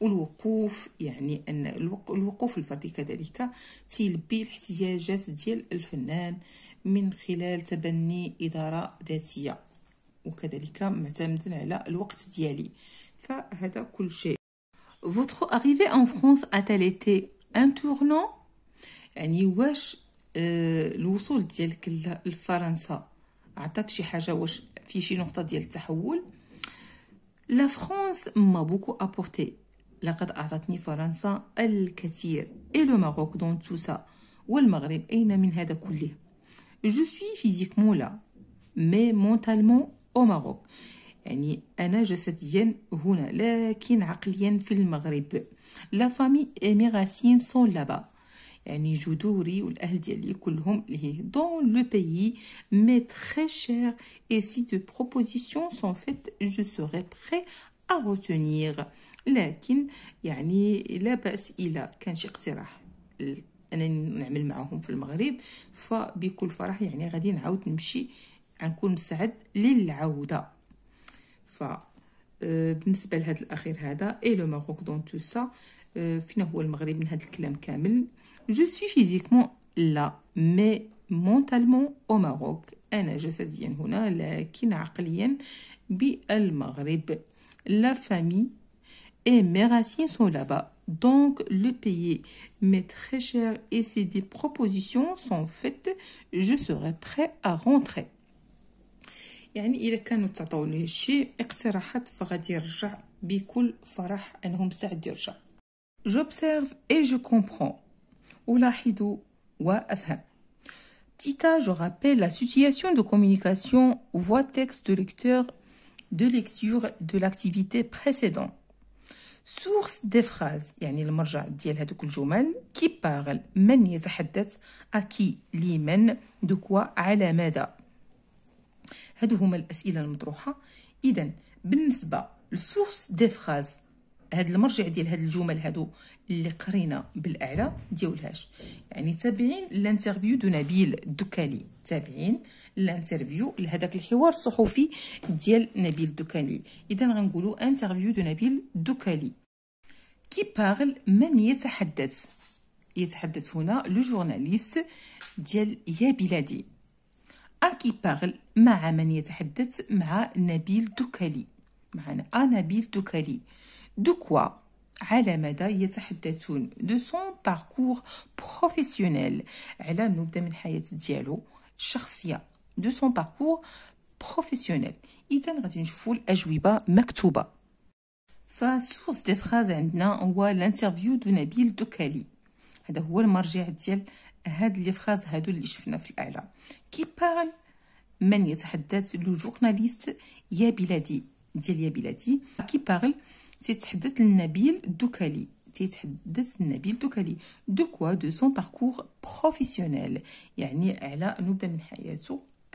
والوقوف يعني أن الوقوف الفردي كذلك تيلبي الاحتياجات ديال الفنان من خلال تبني إدارة ذاتية وكذلك معتمدا على الوقت ديالي فهذا كل شيء Votre arrivée en France a-t-elle été un tournant يعني واش آه، الوصول ديالك لفرنسا عطاك شي حاجه واش في شي نقطه ديال التحول لا فرانس ما بوكو ابورتي لقد أعطتني فرنسا الكثير إلو le دون توسا والمغرب أين من هذا كله جو سوي فيزيك مولا مي مونتالمون أو Maroc يعني أنا جسديا هنا لكن عقليا في المغرب لا فامي إميغاسين سون لابا يعني جذوري والاهل ديالي كلهم اللي دون لو بيي مي تخي شير اي سي دو بروبوزيسيون سون فيت جو سوري بري أ لكن يعني لا بأس إلا كان شي اقتراح انني نعمل معاهم في المغرب فبكل فرح يعني غادي نعاود نمشي غنكون مسعد للعوده ف آه، بالنسبه لهذا الاخير هذا اي لو ماروك دون تو سا آه، فينا هو المغرب من هذا الكلام كامل جو سوي فيزيكمون لا مي مونتالمون او ماروك انا جسديا هنا لكن عقليا بالمغرب لا فامي et mes racines sont là-bas. Donc, le payer m'est très cher et si des propositions sont faites, je serai prêt à rentrer. J'observe et je comprends. Tita, je rappelle la situation de communication voix texte lecteur de lecture de l'activité précédente. سورس دي فراز يعني المرجع ديال هذوك الجمل كي باغل من يتحدث اكي لمن دوكوا على ماذا هادو هما الاسئله المطروحه اذا بالنسبه لسورس دي فراز هاد المرجع ديال هاد الجمل هادو اللي قرينا بالاعلى ديولهاش يعني تابعين لانترفيو دو نبيل الدكالي تابعين الانترفيو لهذاك الحوار الصحفي ديال نبيل دوكالي اذا غنقولوا انترفيو دو نبيل دوكالي كي بارل من يتحدث يتحدث هنا لو جورناليست ديال يا بلادي ا كي بارل مع من يتحدث مع نبيل دوكالي معنا ا نبيل دوكالي دو كوا على مدى يتحدثون دو سون باركور بروفيسيونيل على نبدا من حياه ديالو الشخصيه دو سون باركور بروفيسيونيل اذا غادي نشوفوا الاجوبه مكتوبه فسورس دي فراز عندنا هو الانترفيو دو نبيل دوكالي هذا هو المرجع ديال هاد لي فراز هادو اللي شفنا في الاعلى كي بارل من يتحدث لو جورناليست يا بلادي ديال يا بلادي كي بارل تيتحدث لنبيل دوكالي تيتحدث نبيل دوكالي دو كوا دو سون باركور بروفيسيونيل يعني على نبدا من حياته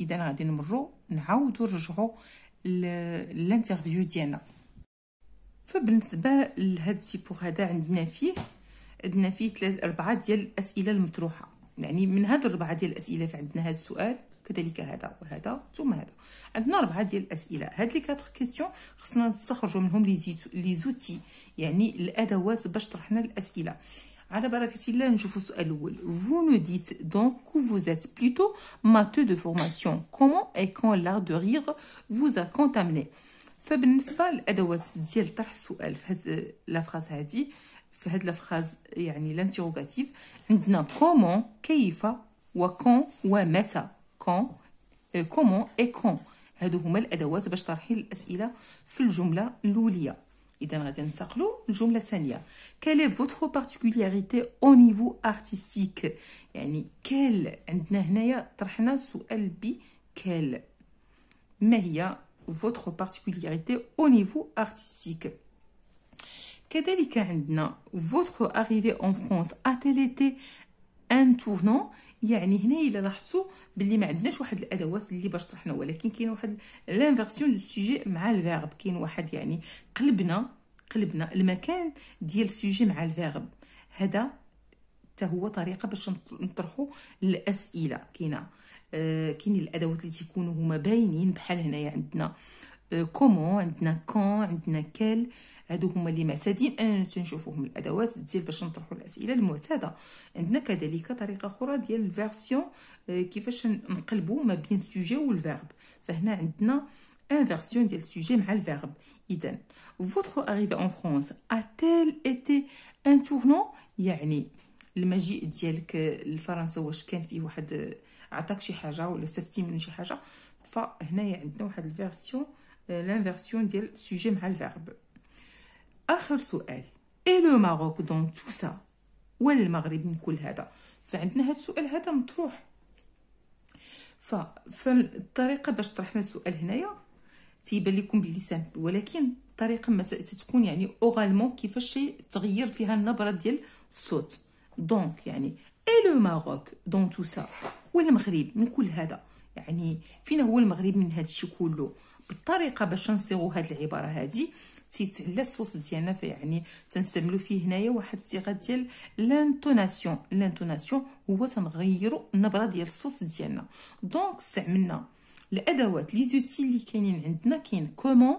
اذا غادي نمرو نعاودو نرجعو للانترفيو ديالنا فبالنسبه لهاد بوغ هذا عندنا فيه عندنا فيه ثلاث اربعه ديال الاسئله المطروحه يعني من هاد الاربعه ديال الاسئله فعندنا هاد السؤال كذلك هذا وهذا ثم هذا عندنا اربعه ديال الاسئله هاد لي كاتر كيسيون خصنا نستخرجوا منهم لي زوتي يعني الادوات باش طرحنا الاسئله Vous nous dites donc que vous êtes plutôt matheux de formation. Comment et quand l'art de rire vous a contaminé فبالنسبه ديال طرح السؤال في هاد لا هادي في هاد لا يعني لانتيروغاتيف عندنا كومون وكون ومتى كون كومون quelle est votre particularité au niveau artistique quelle est Mais il votre particularité au niveau artistique. Quelle est votre arrivée en France A-t-elle été un tournant يعني هنا الا لاحظتوا باللي ما عندناش واحد الادوات اللي باش طرحنا ولكن كاين واحد لانفيرسيون دو سوجي مع الفيرب كاين واحد يعني قلبنا قلبنا المكان ديال السوجي مع الفيرب هذا حتى هو طريقه باش نطرحوا الاسئله كاينه آه، كاين الادوات اللي تيكونوا هما باينين بحال هنايا عندنا آه، كومون عندنا كون عندنا كيل آه هادو هما اللي معتادين اننا تنشوفوهم الادوات ديال باش نطرحوا الاسئله المعتاده عندنا كذلك طريقه اخرى ديال الفيرسيون آه، كيفاش نقلبوا ما بين السوجي والفيرب فهنا عندنا inversion ديال السوجي مع الفيرب اذا Iden. اريفي اون فرونس اتيل ايتي ان تورنو يعني المجيء ديالك لفرنسا واش كان فيه واحد آه، عطاك شي حاجه ولا استفدتي منه شي حاجه فهنايا عندنا واحد الفيرسيون لانفيرسيون آه، ديال السوجي مع الفيرب اخر سؤال اي لو ماروك دون تو سا وين المغرب من كل هذا فعندنا هذا السؤال هذا مطروح ف... فالطريقه باش طرحنا السؤال هنايا تيبان لكم باللسان ولكن الطريقه ما تتكون يعني اوغالمون كيفاش تغير فيها النبره ديال الصوت دونك يعني اي لو ماروك دون تو سا والمغرب من كل هذا يعني فين هو المغرب من هذا الشيء كله بالطريقه باش نصيغوا هذه العباره هذه تيتعلى الصوت ديالنا فيعني تنستعملو فيه هنايا واحد الصيغه ديال لانتوناسيون لانتوناسيون هو تنغيرو النبره ديال الصوت ديالنا دونك استعملنا الادوات لي زوتي اللي كاينين عندنا كاين كومون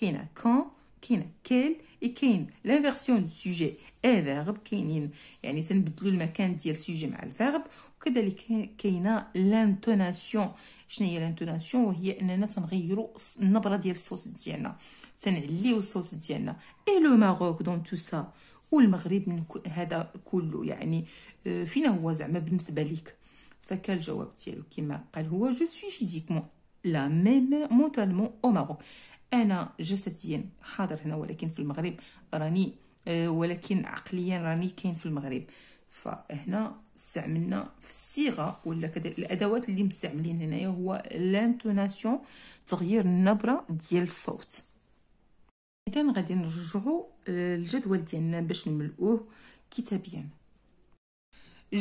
كاين كون كاين كيل اي كاين لانفيرسيون سوجي اي فيرب كاينين يعني تنبدلو المكان ديال سوجي مع الفيرب وكذلك كاينه لانتوناسيون شنو هي الانتوناسيون وهي اننا تنغيرو النبره ديال الصوت ديالنا تنعليو الصوت ديالنا اي لو ماروك دون تو سا والمغرب من هذا كله يعني آه، فينا هو زعما بالنسبه ليك فكان الجواب ديالو كما قال هو جو سوي فيزيكمون لا ميم مونتالمون او ماروك انا جسديا حاضر هنا ولكن في المغرب راني آه، ولكن عقليا راني كاين في المغرب فهنا استعملنا في الصيغه ولا الادوات اللي مستعملين هنايا هو لانتوناسيون تغيير النبره ديال الصوت اذا غادي نرجعوا الجدول ديالنا باش نملؤوه كتابيا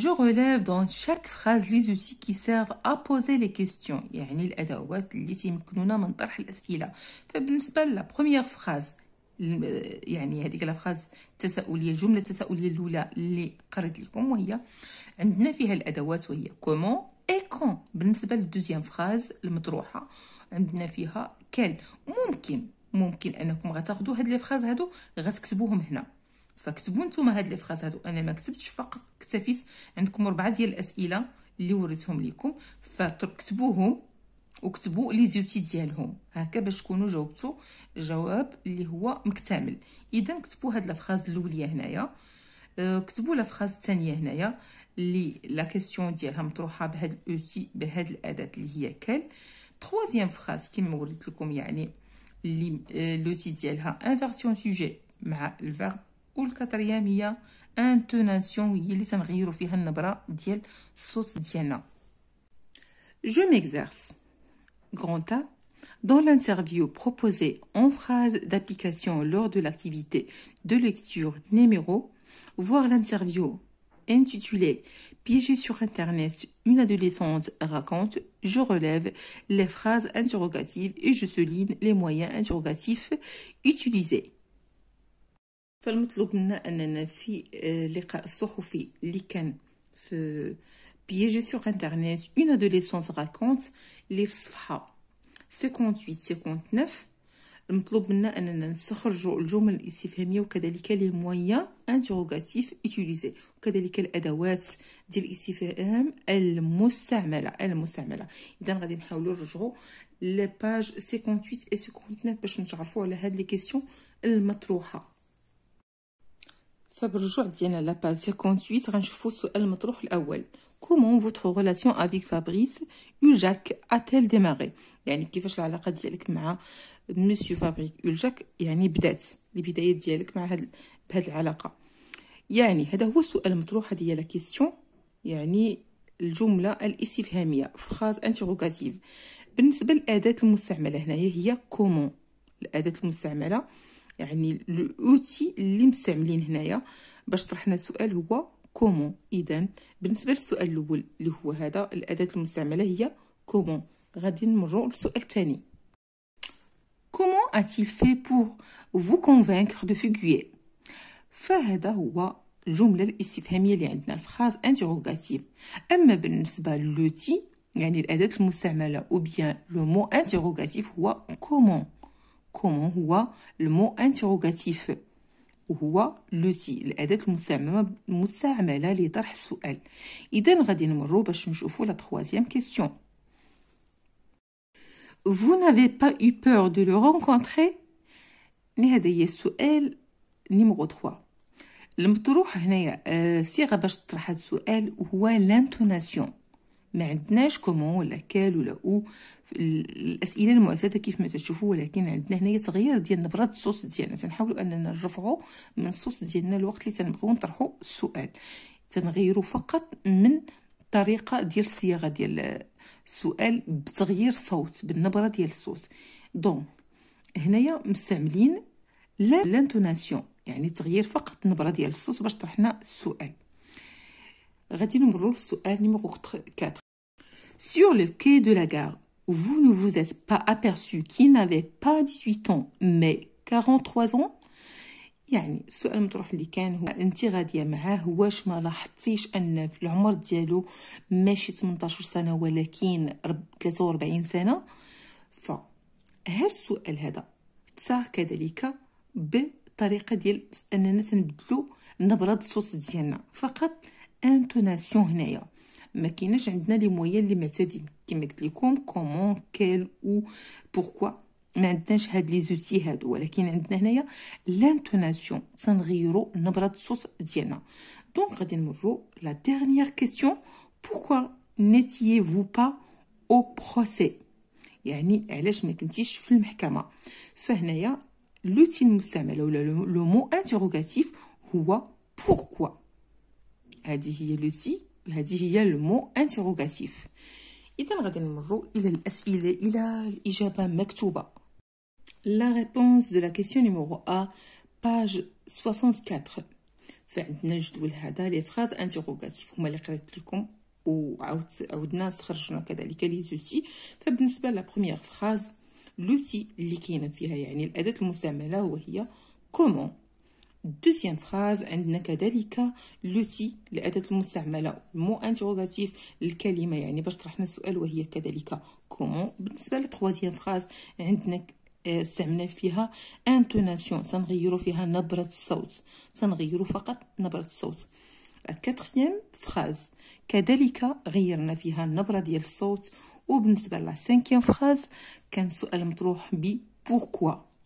Je relève dans chaque phrase les outils qui servent à poser les questions يعني الأدوات اللي تيمكنونا من طرح الأسئلة فبالنسبة للا première phrase يعني هذيك لافخاز التساؤليه الجمله التساؤليه الاولى اللي قريت لكم وهي عندنا فيها الادوات وهي كومون اي كون بالنسبه للدوزيام فراز المطروحه عندنا فيها كال ممكن ممكن انكم غتاخذوا هاد لي فراز هادو غتكتبوهم هنا فكتبوا نتوما هاد لي فراز هادو انا ما كتبتش فقط اكتفيت عندكم اربعه ديال الاسئله اللي وريتهم لكم فكتبوهم وكتبوا لي زوتي ديالهم هكا باش تكونوا جاوبتوا جواب اللي هو مكتمل اذا كتبوا هاد فراز الاوليه هنايا أه، كتبوا فراز الثانيه هنايا اللي لا كيسيون ديالها مطروحه بهاد الاوتي بهاد الاداه اللي هي كال تروازيام فراز كما وريت لكم يعني اللي أه، لوتي ديالها انفيرسيون سوجي مع الفيرب والكاتريام هي انتوناسيون هي اللي تنغيروا فيها النبره ديال الصوت ديالنا جو ميكزيرس dans l'interview proposée en phrase d'application lors de l'activité de lecture numéro, voir l'interview intitulée Piégée sur Internet, une adolescente raconte, je relève les phrases interrogatives et je souligne les moyens interrogatifs utilisés. فالمطلوب sur Internet, une adolescente raconte. اللي في صفحه 58 59 المطلوب منا اننا نستخرجوا الجمل الاستفهاميه وكذلك لي مويان انتروغاتيف اتيليزي وكذلك الادوات ديال الاستفهام المستعمله المستعمله اذا غادي نحاولوا نرجعوا لباج 58 59 باش نتعرفوا على هاد لي كيسيون المطروحه فبالرجوع ديالنا لاباج 58 غنشوفوا السؤال المطروح الاول كومون فوتر ريلاسيون افيك فابريس جاك اتيل ديماغي يعني كيفاش العلاقه ديالك مع مسيو فابريك جاك يعني بدات البدايه ديالك مع هاد بهاد العلاقه يعني هذا هو السؤال المطروح هادي هي لا يعني الجمله الاستفهاميه فراز انتيغوكاتيف بالنسبه للاداه المستعمله هنايا هي كومون الاداه المستعمله يعني الاوتي اللي مستعملين هنايا باش طرحنا سؤال هو كومون اذا بالنسبه للسؤال الاول اللي هو هذا الاداه المستعمله هي كومون غادي نمروا للسؤال الثاني كومون a-t-il fait pour vous convaincre de فهذا هو الجمله الاستفهاميه اللي عندنا الفراز انتيروغاتيف اما بالنسبه للوتي يعني الاداه المستعمله او بيان لو مو انتيروغاتيف هو كومون كومون هو المو انتيروغاتيف وهو لوتي الأداة المستعملة المستعملة لطرح السؤال إذا غادي نمرو باش نشوفو لا تخوازيام كيستيون Vous n'avez pas eu peur de le rencontrer هذا هي السؤال نيميرو 3 المطروح هنايا آه، صيغه باش تطرح هذا السؤال هو لانتوناسيون ما عندناش كومون ولا كال ولا او الاسئله المؤسسه كيف ما تشوفوا ولكن عندنا هنايا تغيير ديال نبره الصوت ديالنا تنحاولوا اننا نرفعوا من الصوت ديالنا الوقت اللي تنبغيو نطرحوا السؤال تنغيروا فقط من الطريقه ديال الصياغه ديال السؤال بتغيير صوت بالنبره ديال الصوت دونك هنايا مستعملين لا لانتوناسيون يعني تغيير فقط النبره ديال الصوت باش طرحنا السؤال غادي نمرو للسؤال نيميرو 4 Sur le quai de la gare, vous ne vous êtes pas aperçu qu'il n'avait pas 18 ans mais 43 ans يعني السؤال المطروح اللي كان هو انت غاديه معاه واش ما لاحظتيش ان في العمر ديالو ماشي 18 سنه ولكن 43 سنه فهذا السؤال هذا تصار كذلك بطريقه ديال اننا تنبدلو نبره الصوت ديالنا فقط انتوناسيون هنايا ما كايناش عندنا لي مويان اللي معتادين كما قلت لكم كومون كيل او بوركوا ما عندناش هاد لي زوتي هادو ولكن عندنا هنايا لانتوناسيون تنغيرو نبره الصوت ديالنا دونك غادي نمرو لا ديرنيير كيسيون بوركوا نيتييفو با او بروسي يعني علاش ما كنتيش في المحكمه فهنايا لوتي المستعمله ولا لو مو انتروغاتيف هو بوركوا هذه هي لوتي وهذه هي المو انتروغاتيف اذا غادي نمروا الى الاسئله الى الاجابه مكتوبه لا ريبونس دو لا كيسيون نيميرو ا باج 64 فعندنا الجدول هذا لي فراز انتروغاتيف هما اللي قريت لكم وعاودت عاودنا استخرجنا كذلك لي زوتي فبالنسبه لا بروميير فراز لوتي اللي كاينه فيها يعني الاداه المستعمله وهي كومون دوزيام فراز عندنا كذلك لوتي الأداة المستعملة مو انتروغاتيف الكلمة يعني باش طرحنا السؤال وهي كذلك كومون بالنسبة لتخوازيام فراز عندنا آه، استعملنا فيها انتوناسيون تنغيرو فيها نبرة الصوت تنغيرو فقط نبرة الصوت كاتريام فراز كذلك غيرنا فيها النبرة ديال الصوت وبالنسبة لا سانكيام فراز كان سؤال مطروح ب بوركوا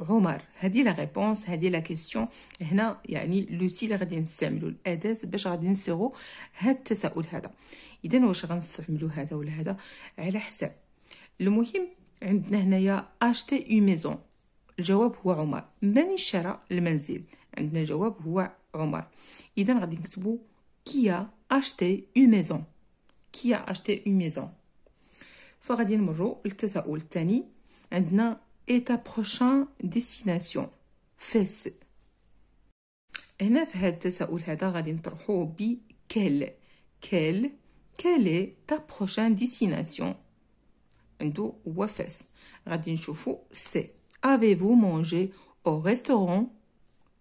عمر هذه لا ريبونس هذه لا كيسيون هنا يعني لوتي اللي غادي نستعملو الاداه باش غادي نصيغو هاد التساؤل هذا اذا واش غنستعملو هذا ولا هذا على حساب المهم عندنا هنايا اشتي اي ميزون الجواب هو عمر من شرى المنزل عندنا الجواب هو عمر اذا غادي نكتبو كيا اشتي اي ميزون كيا اشتي اي ميزون فغادي نمرو للتساؤل الثاني عندنا Ta prochaine destination? Et qu'elle est ta prochaine destination? Fais. On ou dire qu'on va dire qu'on ». Avez-vous qu'on au restaurant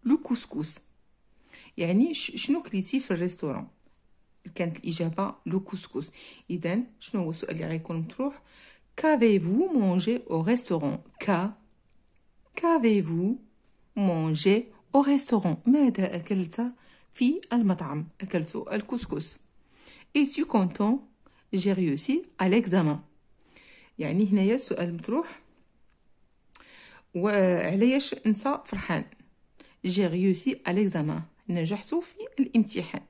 Le couscous. dire qu'on dire qu'on va dire le restaurant? dire qu'on restaurant Qu'avez-vous mangé au restaurant ك Qu'avez-vous mangé au restaurant ماذا أكلت في المطعم أكلت الكسكس Et tu content J'ai réussi à l'examen يعني هنايا السؤال مطروح وعليش انت فرحان جي ريوسي ا ليكزامان نجحت في الامتحان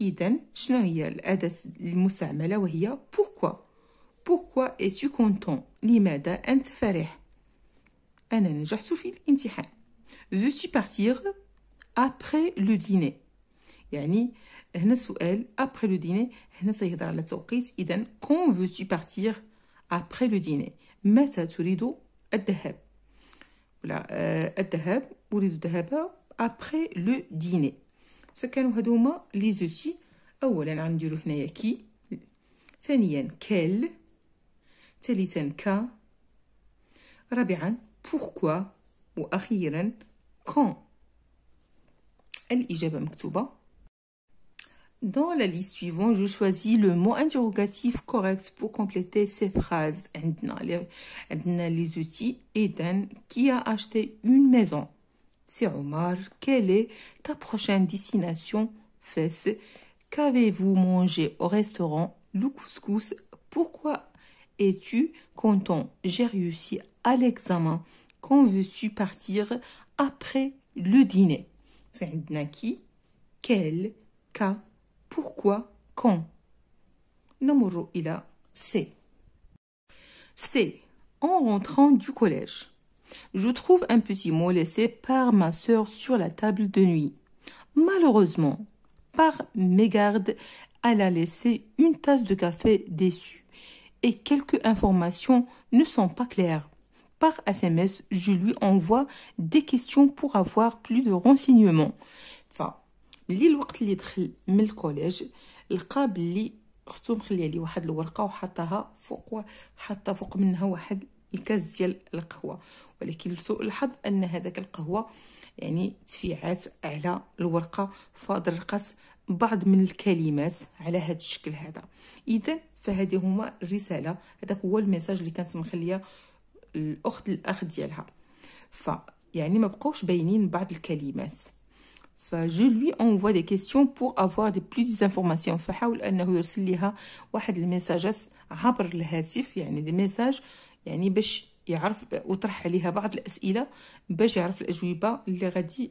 اذا شنو هي الاداه المستعمله وهي بوركوا Pourquoi es-tu content لماذا أنت فرح أنا نجحت في الامتحان veux-tu partir après le dîner يعني هنا السؤال après le dîner هنا سيهضر على التوقيت إذا quand veux-tu partir après le dîner متى تريد الذهاب ولا آه، الذهاب أريد الذهاب après le dîner فكانوا هادو هما لي زوتي اولا غنديرو هنايا كي ثانيا كيل ثالثا ك رابعا pourquoi quand Dans la liste suivante, je choisis le mot interrogatif correct pour compléter ces phrases. On a les outils. Eden, qui a acheté une maison C'est Omar. Quelle est ta prochaine destination Fès. Qu'avez-vous mangé au restaurant Le couscous. Pourquoi es-tu content J'ai réussi à l'examen. Quand veux-tu partir après le dîner qui Quel cas Pourquoi Quand il a C. C. En rentrant du collège, je trouve un petit mot laissé par ma sœur sur la table de nuit. Malheureusement, par mégarde, elle a laissé une tasse de café déçue et quelques informations ne sont pas claires. Par SMS, je lui envoie des questions pour avoir plus de renseignements. Enfin, الوقت اللي دخل من الكوليج لقى بلي اختو مخليه ليه واحد الورقه وحطها فوق حاطه فوق منها واحد الكاس ديال القهوه ولكن لسوء الحظ ان هذاك القهوه يعني تفيعات على الورقه فضرقت بعض من الكلمات على هذا الشكل هذا اذا فهذه هما الرساله هذاك هو الميساج اللي كانت مخليه الاخت الاخ ديالها ف يعني ما بقاوش باينين بعض الكلمات جو لوي اونفوا دي كيسيون بور افوار دي بلو انفورماسيون فحاول انه يرسل ليها واحد الميساجات عبر الهاتف يعني دي ميساج يعني باش يعرف وطرح عليها بعض الاسئله باش يعرف الاجوبه اللي غادي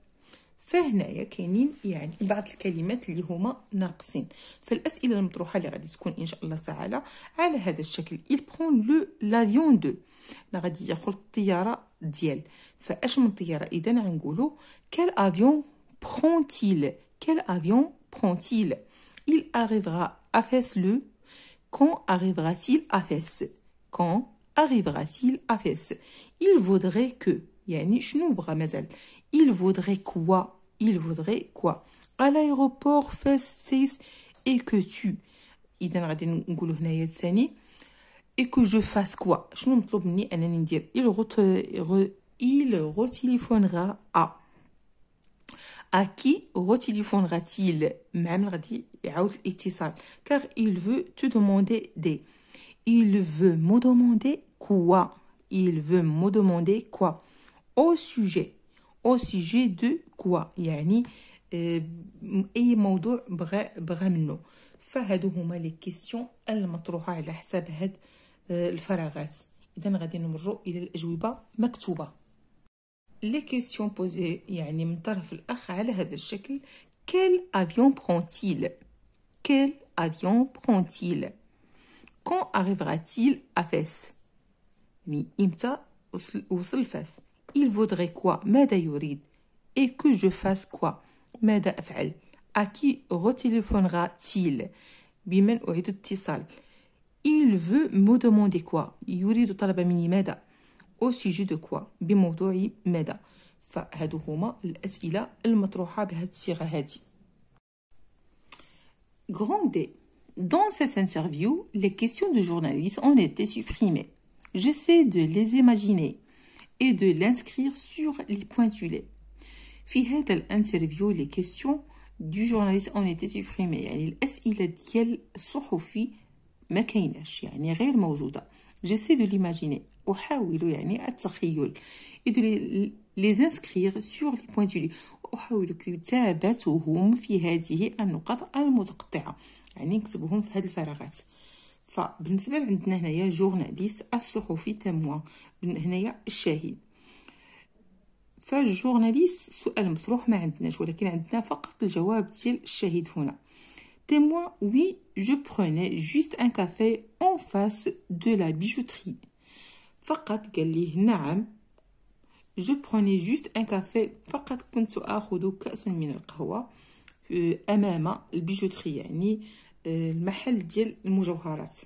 فهنايا كاينين يعني بعض الكلمات اللي هما ناقصين فالاسئله المطروحه اللي غادي تكون ان شاء الله تعالى على هذا الشكل il prend le l'avion de انا غادي ياخذ الطياره ديال فاش من طياره اذا غنقولوا avion prend-il quel avion prend il il arrivera à Fès le quand arrivera-t-il à Fès quand arrivera-t-il à Fès il voudrait que يعني شنو بغى مازال Il voudrait quoi Il voudrait quoi À l'aéroport, fais 6 et que tu. Et que je fasse quoi Il, il retéléphonera à. À qui retéléphonera-t-il Même Car il veut te demander des. Il veut me demander quoi Il veut me demander quoi Au sujet au sujet de quoi يعني euh, اي موضوع بغى بغى منه فهادو هما لي كيستيون المطروحه على حساب هاد euh, الفراغات اذا غادي نمروا الى الاجوبه مكتوبه لي كيستيون بوزي يعني من طرف الاخ على هذا الشكل كيل افيون برونتيل كيل افيون برونتيل كون arrivera-t-il à يعني امتى وصل, وصل فاس Il voudrait quoi yurid Et que je fasse quoi À qui retéléphonera-t-il Il veut me demander quoi Au sujet de quoi فهادو هما الأسئلة المطروحة الصيغة Grand D. Dans cette interview, les questions du journaliste ont été supprimées. J'essaie de les imaginer. et de l'inscrire sur les pointulés في هذا الانترفيو لي كيستيون دو جورناليست اونيتي سوبريمي يعني الاسئله ديال الصحفي ما كايناش يعني غير موجوده جيسي دو ليماجيني احاول يعني التخيل اي دو les, les inscrire sur les pointulés احاول كتابتهم في هذه النقط المتقطعه يعني نكتبهم في هذه الفراغات فبالنسبه لعندنا هنايا جورناليست الصحفي تموا هنايا الشاهد فالجورناليست سؤال مطروح ما عندناش ولكن عندنا فقط الجواب ديال الشاهد هنا تموا وي جو بروني جوست ان كافي اون فاس دو لا بيجوتري فقط قال لي نعم جو بروني جوست ان كافي فقط كنت اخذ كاسا من القهوه آه، امام البيجوتري يعني المحل ديال المجوهرات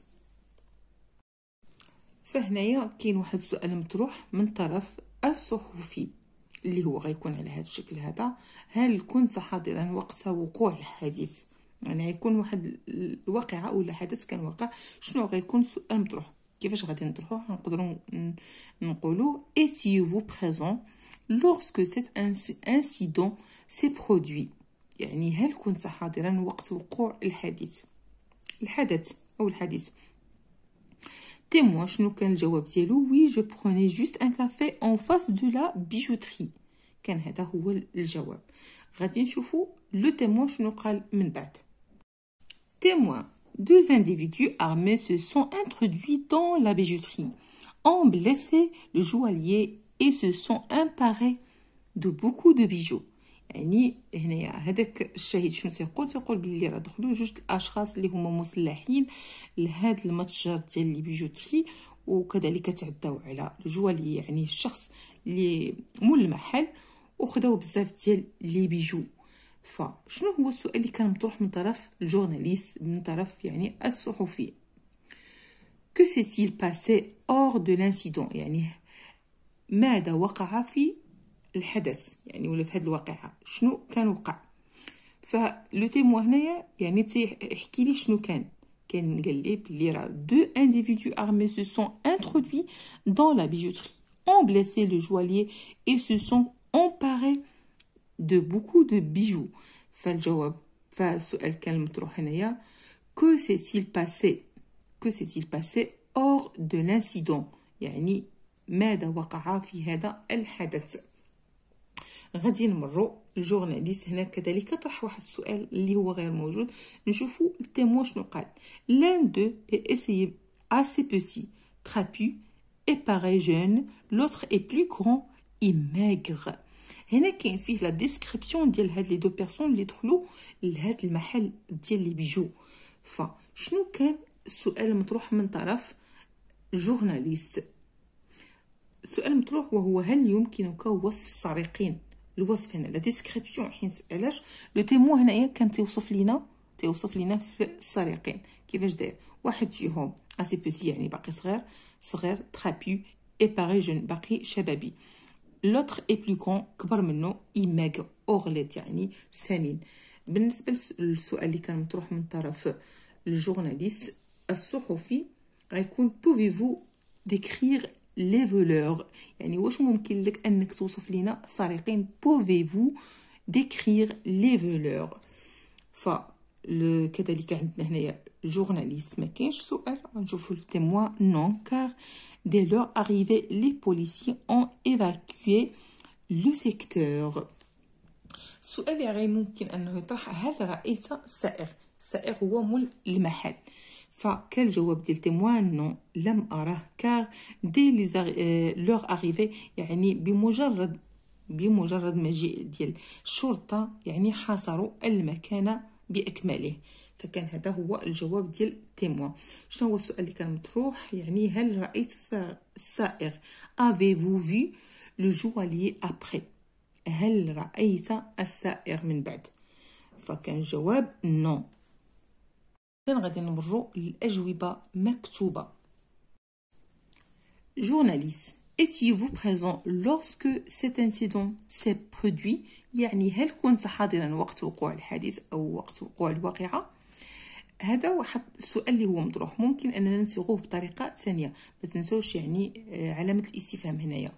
فهنايا كاين واحد السؤال مطروح من طرف الصحفي اللي هو غيكون على هذا الشكل هذا هل كنت حاضرا وقت وقوع الحادث يعني غيكون واحد الواقعه ولا حدث كان واقع شنو غيكون السؤال مطروح كيفاش غادي نطرحوه غنقدرو نقولو etiez فو présent لوغسكو سيت انسيدون سي برودوي يعني هل كنت حاضرا وقت وقوع الحادث الحدث او الحادث témoin شنو كان الجواب ديالو وي جو بروني جوست ان كافي اون فاس دو لا بيجوتري كان هذا هو الجواب غادي نشوفو لو témoin شنو قال من بعد témoin deux individus armés se sont introduits dans la bijouterie ont blessé le joaillier et se sont emparés de beaucoup de bijoux يعني هنايا هذاك الشهيد شنو تيقول تيقول بلي راه دخلوا جوج الاشخاص اللي هما مسلحين لهذا المتجر ديال لي بيجوتري وكذلك تعداو على الجوالي يعني الشخص اللي مول المحل وخداو بزاف ديال لي بيجو فشنو هو السؤال اللي كان مطروح من طرف الجورناليست من طرف يعني الصحفي que s'est-il passé hors de l'incident يعني ماذا وقع في le témoignage deux individus armés se sont introduits dans la bijouterie, ont blessé le joaillier et se sont emparés de beaucoup de bijoux que s'est-il passé sest passé hors de l'incident غادي نمرو الجورناليست هنا كذلك طرح واحد السؤال اللي هو غير موجود نشوفو التيمو شنو قال لان دو اسيي اسي petit trapu اي paraît جون لوتر اي بلو كرون اي maigre هنا كاين فيه لا ديسكريبسيون ديال هاد لي دو بيرسون اللي دخلوا لهاد المحل ديال لي بيجو فشنو كان السؤال مطروح من طرف الجورناليست السؤال مطروح وهو هل يمكنك وصف السارقين الوصف هنا لا ديسكريبسيون حيت علاش لو تيمو هنايا كان تيوصف لينا تيوصف لينا في السريقين كيفاش داير واحد فيهم اسي بوتي يعني باقي صغير صغير ترابي اي باغي جون باقي شبابي لوتر اي بلو كون كبر منه ايماغ اوغليت يعني سمين بالنسبه للسؤال اللي كان مطروح من طرف الجورناليست الصحفي غيكون بوفيفو ديكريغ لي فولور يعني واش ممكن لك انك توصف لينا السرقين بوفيفو ديكرير لي فولور ف كذلك عندنا هنايا جورناليست ما كاينش سؤال غنشوفوا التيموان نون كار دي لور اريفي لي بوليسي اون ايفاكوي لو سيكتور السؤال اللي غير ممكن انه يطرح هل رايت سائق السائق هو مول المحل فكان الجواب ديال تيموان نو لم أراه كار دي لي زغ... لوغ أغيفي يعني بمجرد بمجرد مجيء ديال الشرطة يعني حاصروا المكان بأكمله فكان هذا هو الجواب ديال تيموان شنو هو السؤال اللي كان مطروح يعني هل رأيت افي فو في لو جوالي ابري هل رأيت السائق من بعد فكان الجواب نو فين غادي نمرو للاجوبه مكتوبه جورناليست etiez فو بريزون لوسكو سيت انسيدون سي برودوي يعني هل كنت حاضرا وقت وقوع الحادث او وقت وقوع الواقعه هذا واحد السؤال اللي هو مطروح ممكن اننا نصيغوه بطريقه ثانيه ما تنسوش يعني آه، علامه الاستفهام هنايا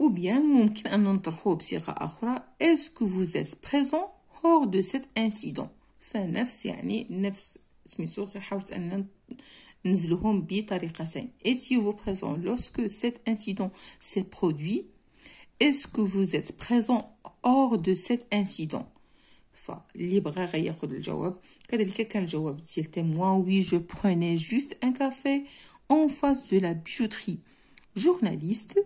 او بيان ممكن ان نطرحوه بصيغه اخري اسكو فو que بريزون هور دو سيت انسيدون فنفس يعني نفس سميتو غير حاولت أن نزلهم بطريقتين et you vous présent lorsque cet incident s'est produit est-ce que vous êtes présent hors de cet incident فاللي بغى غياخد الجواب كذلك كان الجواب ديال témoin oui je prenais juste un café en face de la bijouterie journaliste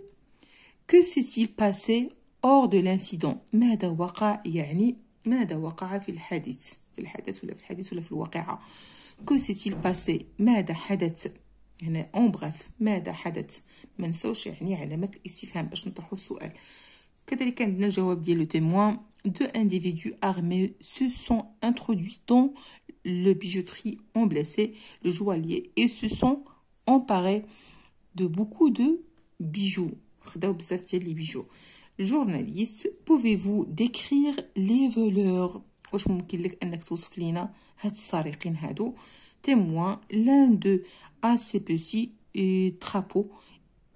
que s'est-il passé hors de l'incident ماذا وقع يعني ماذا وقع في الحادث que s'est-il passé الحديث ولا deux individus armés se sont introduits dans le bijouterie ont blessé le joaillier et se sont emparés de beaucoup de bijoux. bijoux journaliste, pouvez-vous décrire les voleurs témoin l'un d'eux a ses petits Trapu trapeaux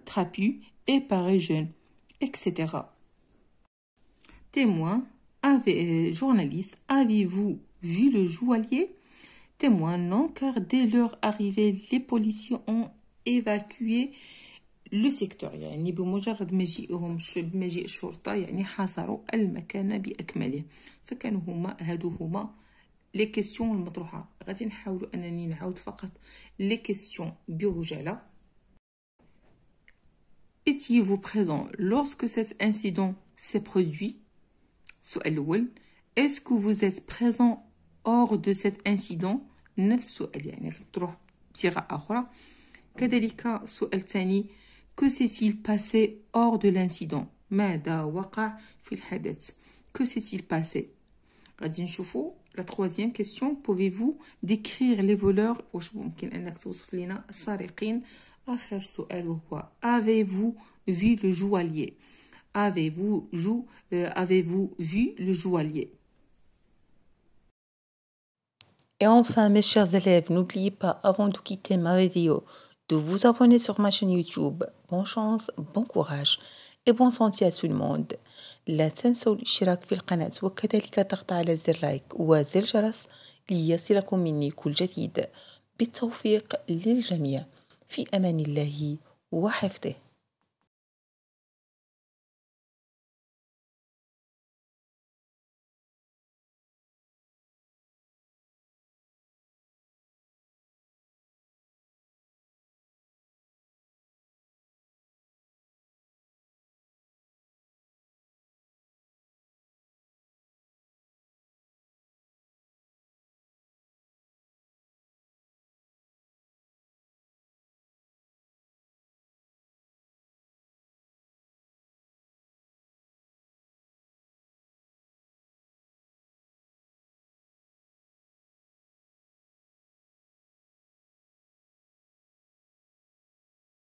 trapus et paraît jeune etc témoin avez, journaliste avez-vous vu le joaillier témoin non car dès leur arrivée les policiers ont évacué لو سيكتور يعني بمجرد مجيئهم بمجيء الشرطة يعني حاصروا المكان بأكمله فكانوا هما هادو هما لي كيسيون المطروحة غادي نحاولوا أنني نعاود فقط لي كيسيون بوجاله etiez Étiez-vous présent lorsque cet incident s'est produit السؤال الأول Est-ce que vous êtes présent hors de cet incident نفس السؤال يعني تروح بصيغة أخرى كذلك السؤال الثاني Que s'est-il passé hors de l'incident Que s'est-il passé la troisième question, pouvez-vous décrire les voleurs Avez-vous vu le joaillier euh, Avez-vous vu le joaillier Et enfin, mes chers élèves, n'oubliez pas, avant de quitter ma vidéo, de vous abonner sur ma chaîne YouTube. Bonne chance, bon courage et bon sentier à tout le monde. لا تنسوا الاشتراك في القناة وكذلك الضغط على زر لايك وزر جرس ليصلكم مني كل جديد بالتوفيق للجميع في أمان الله وحفظه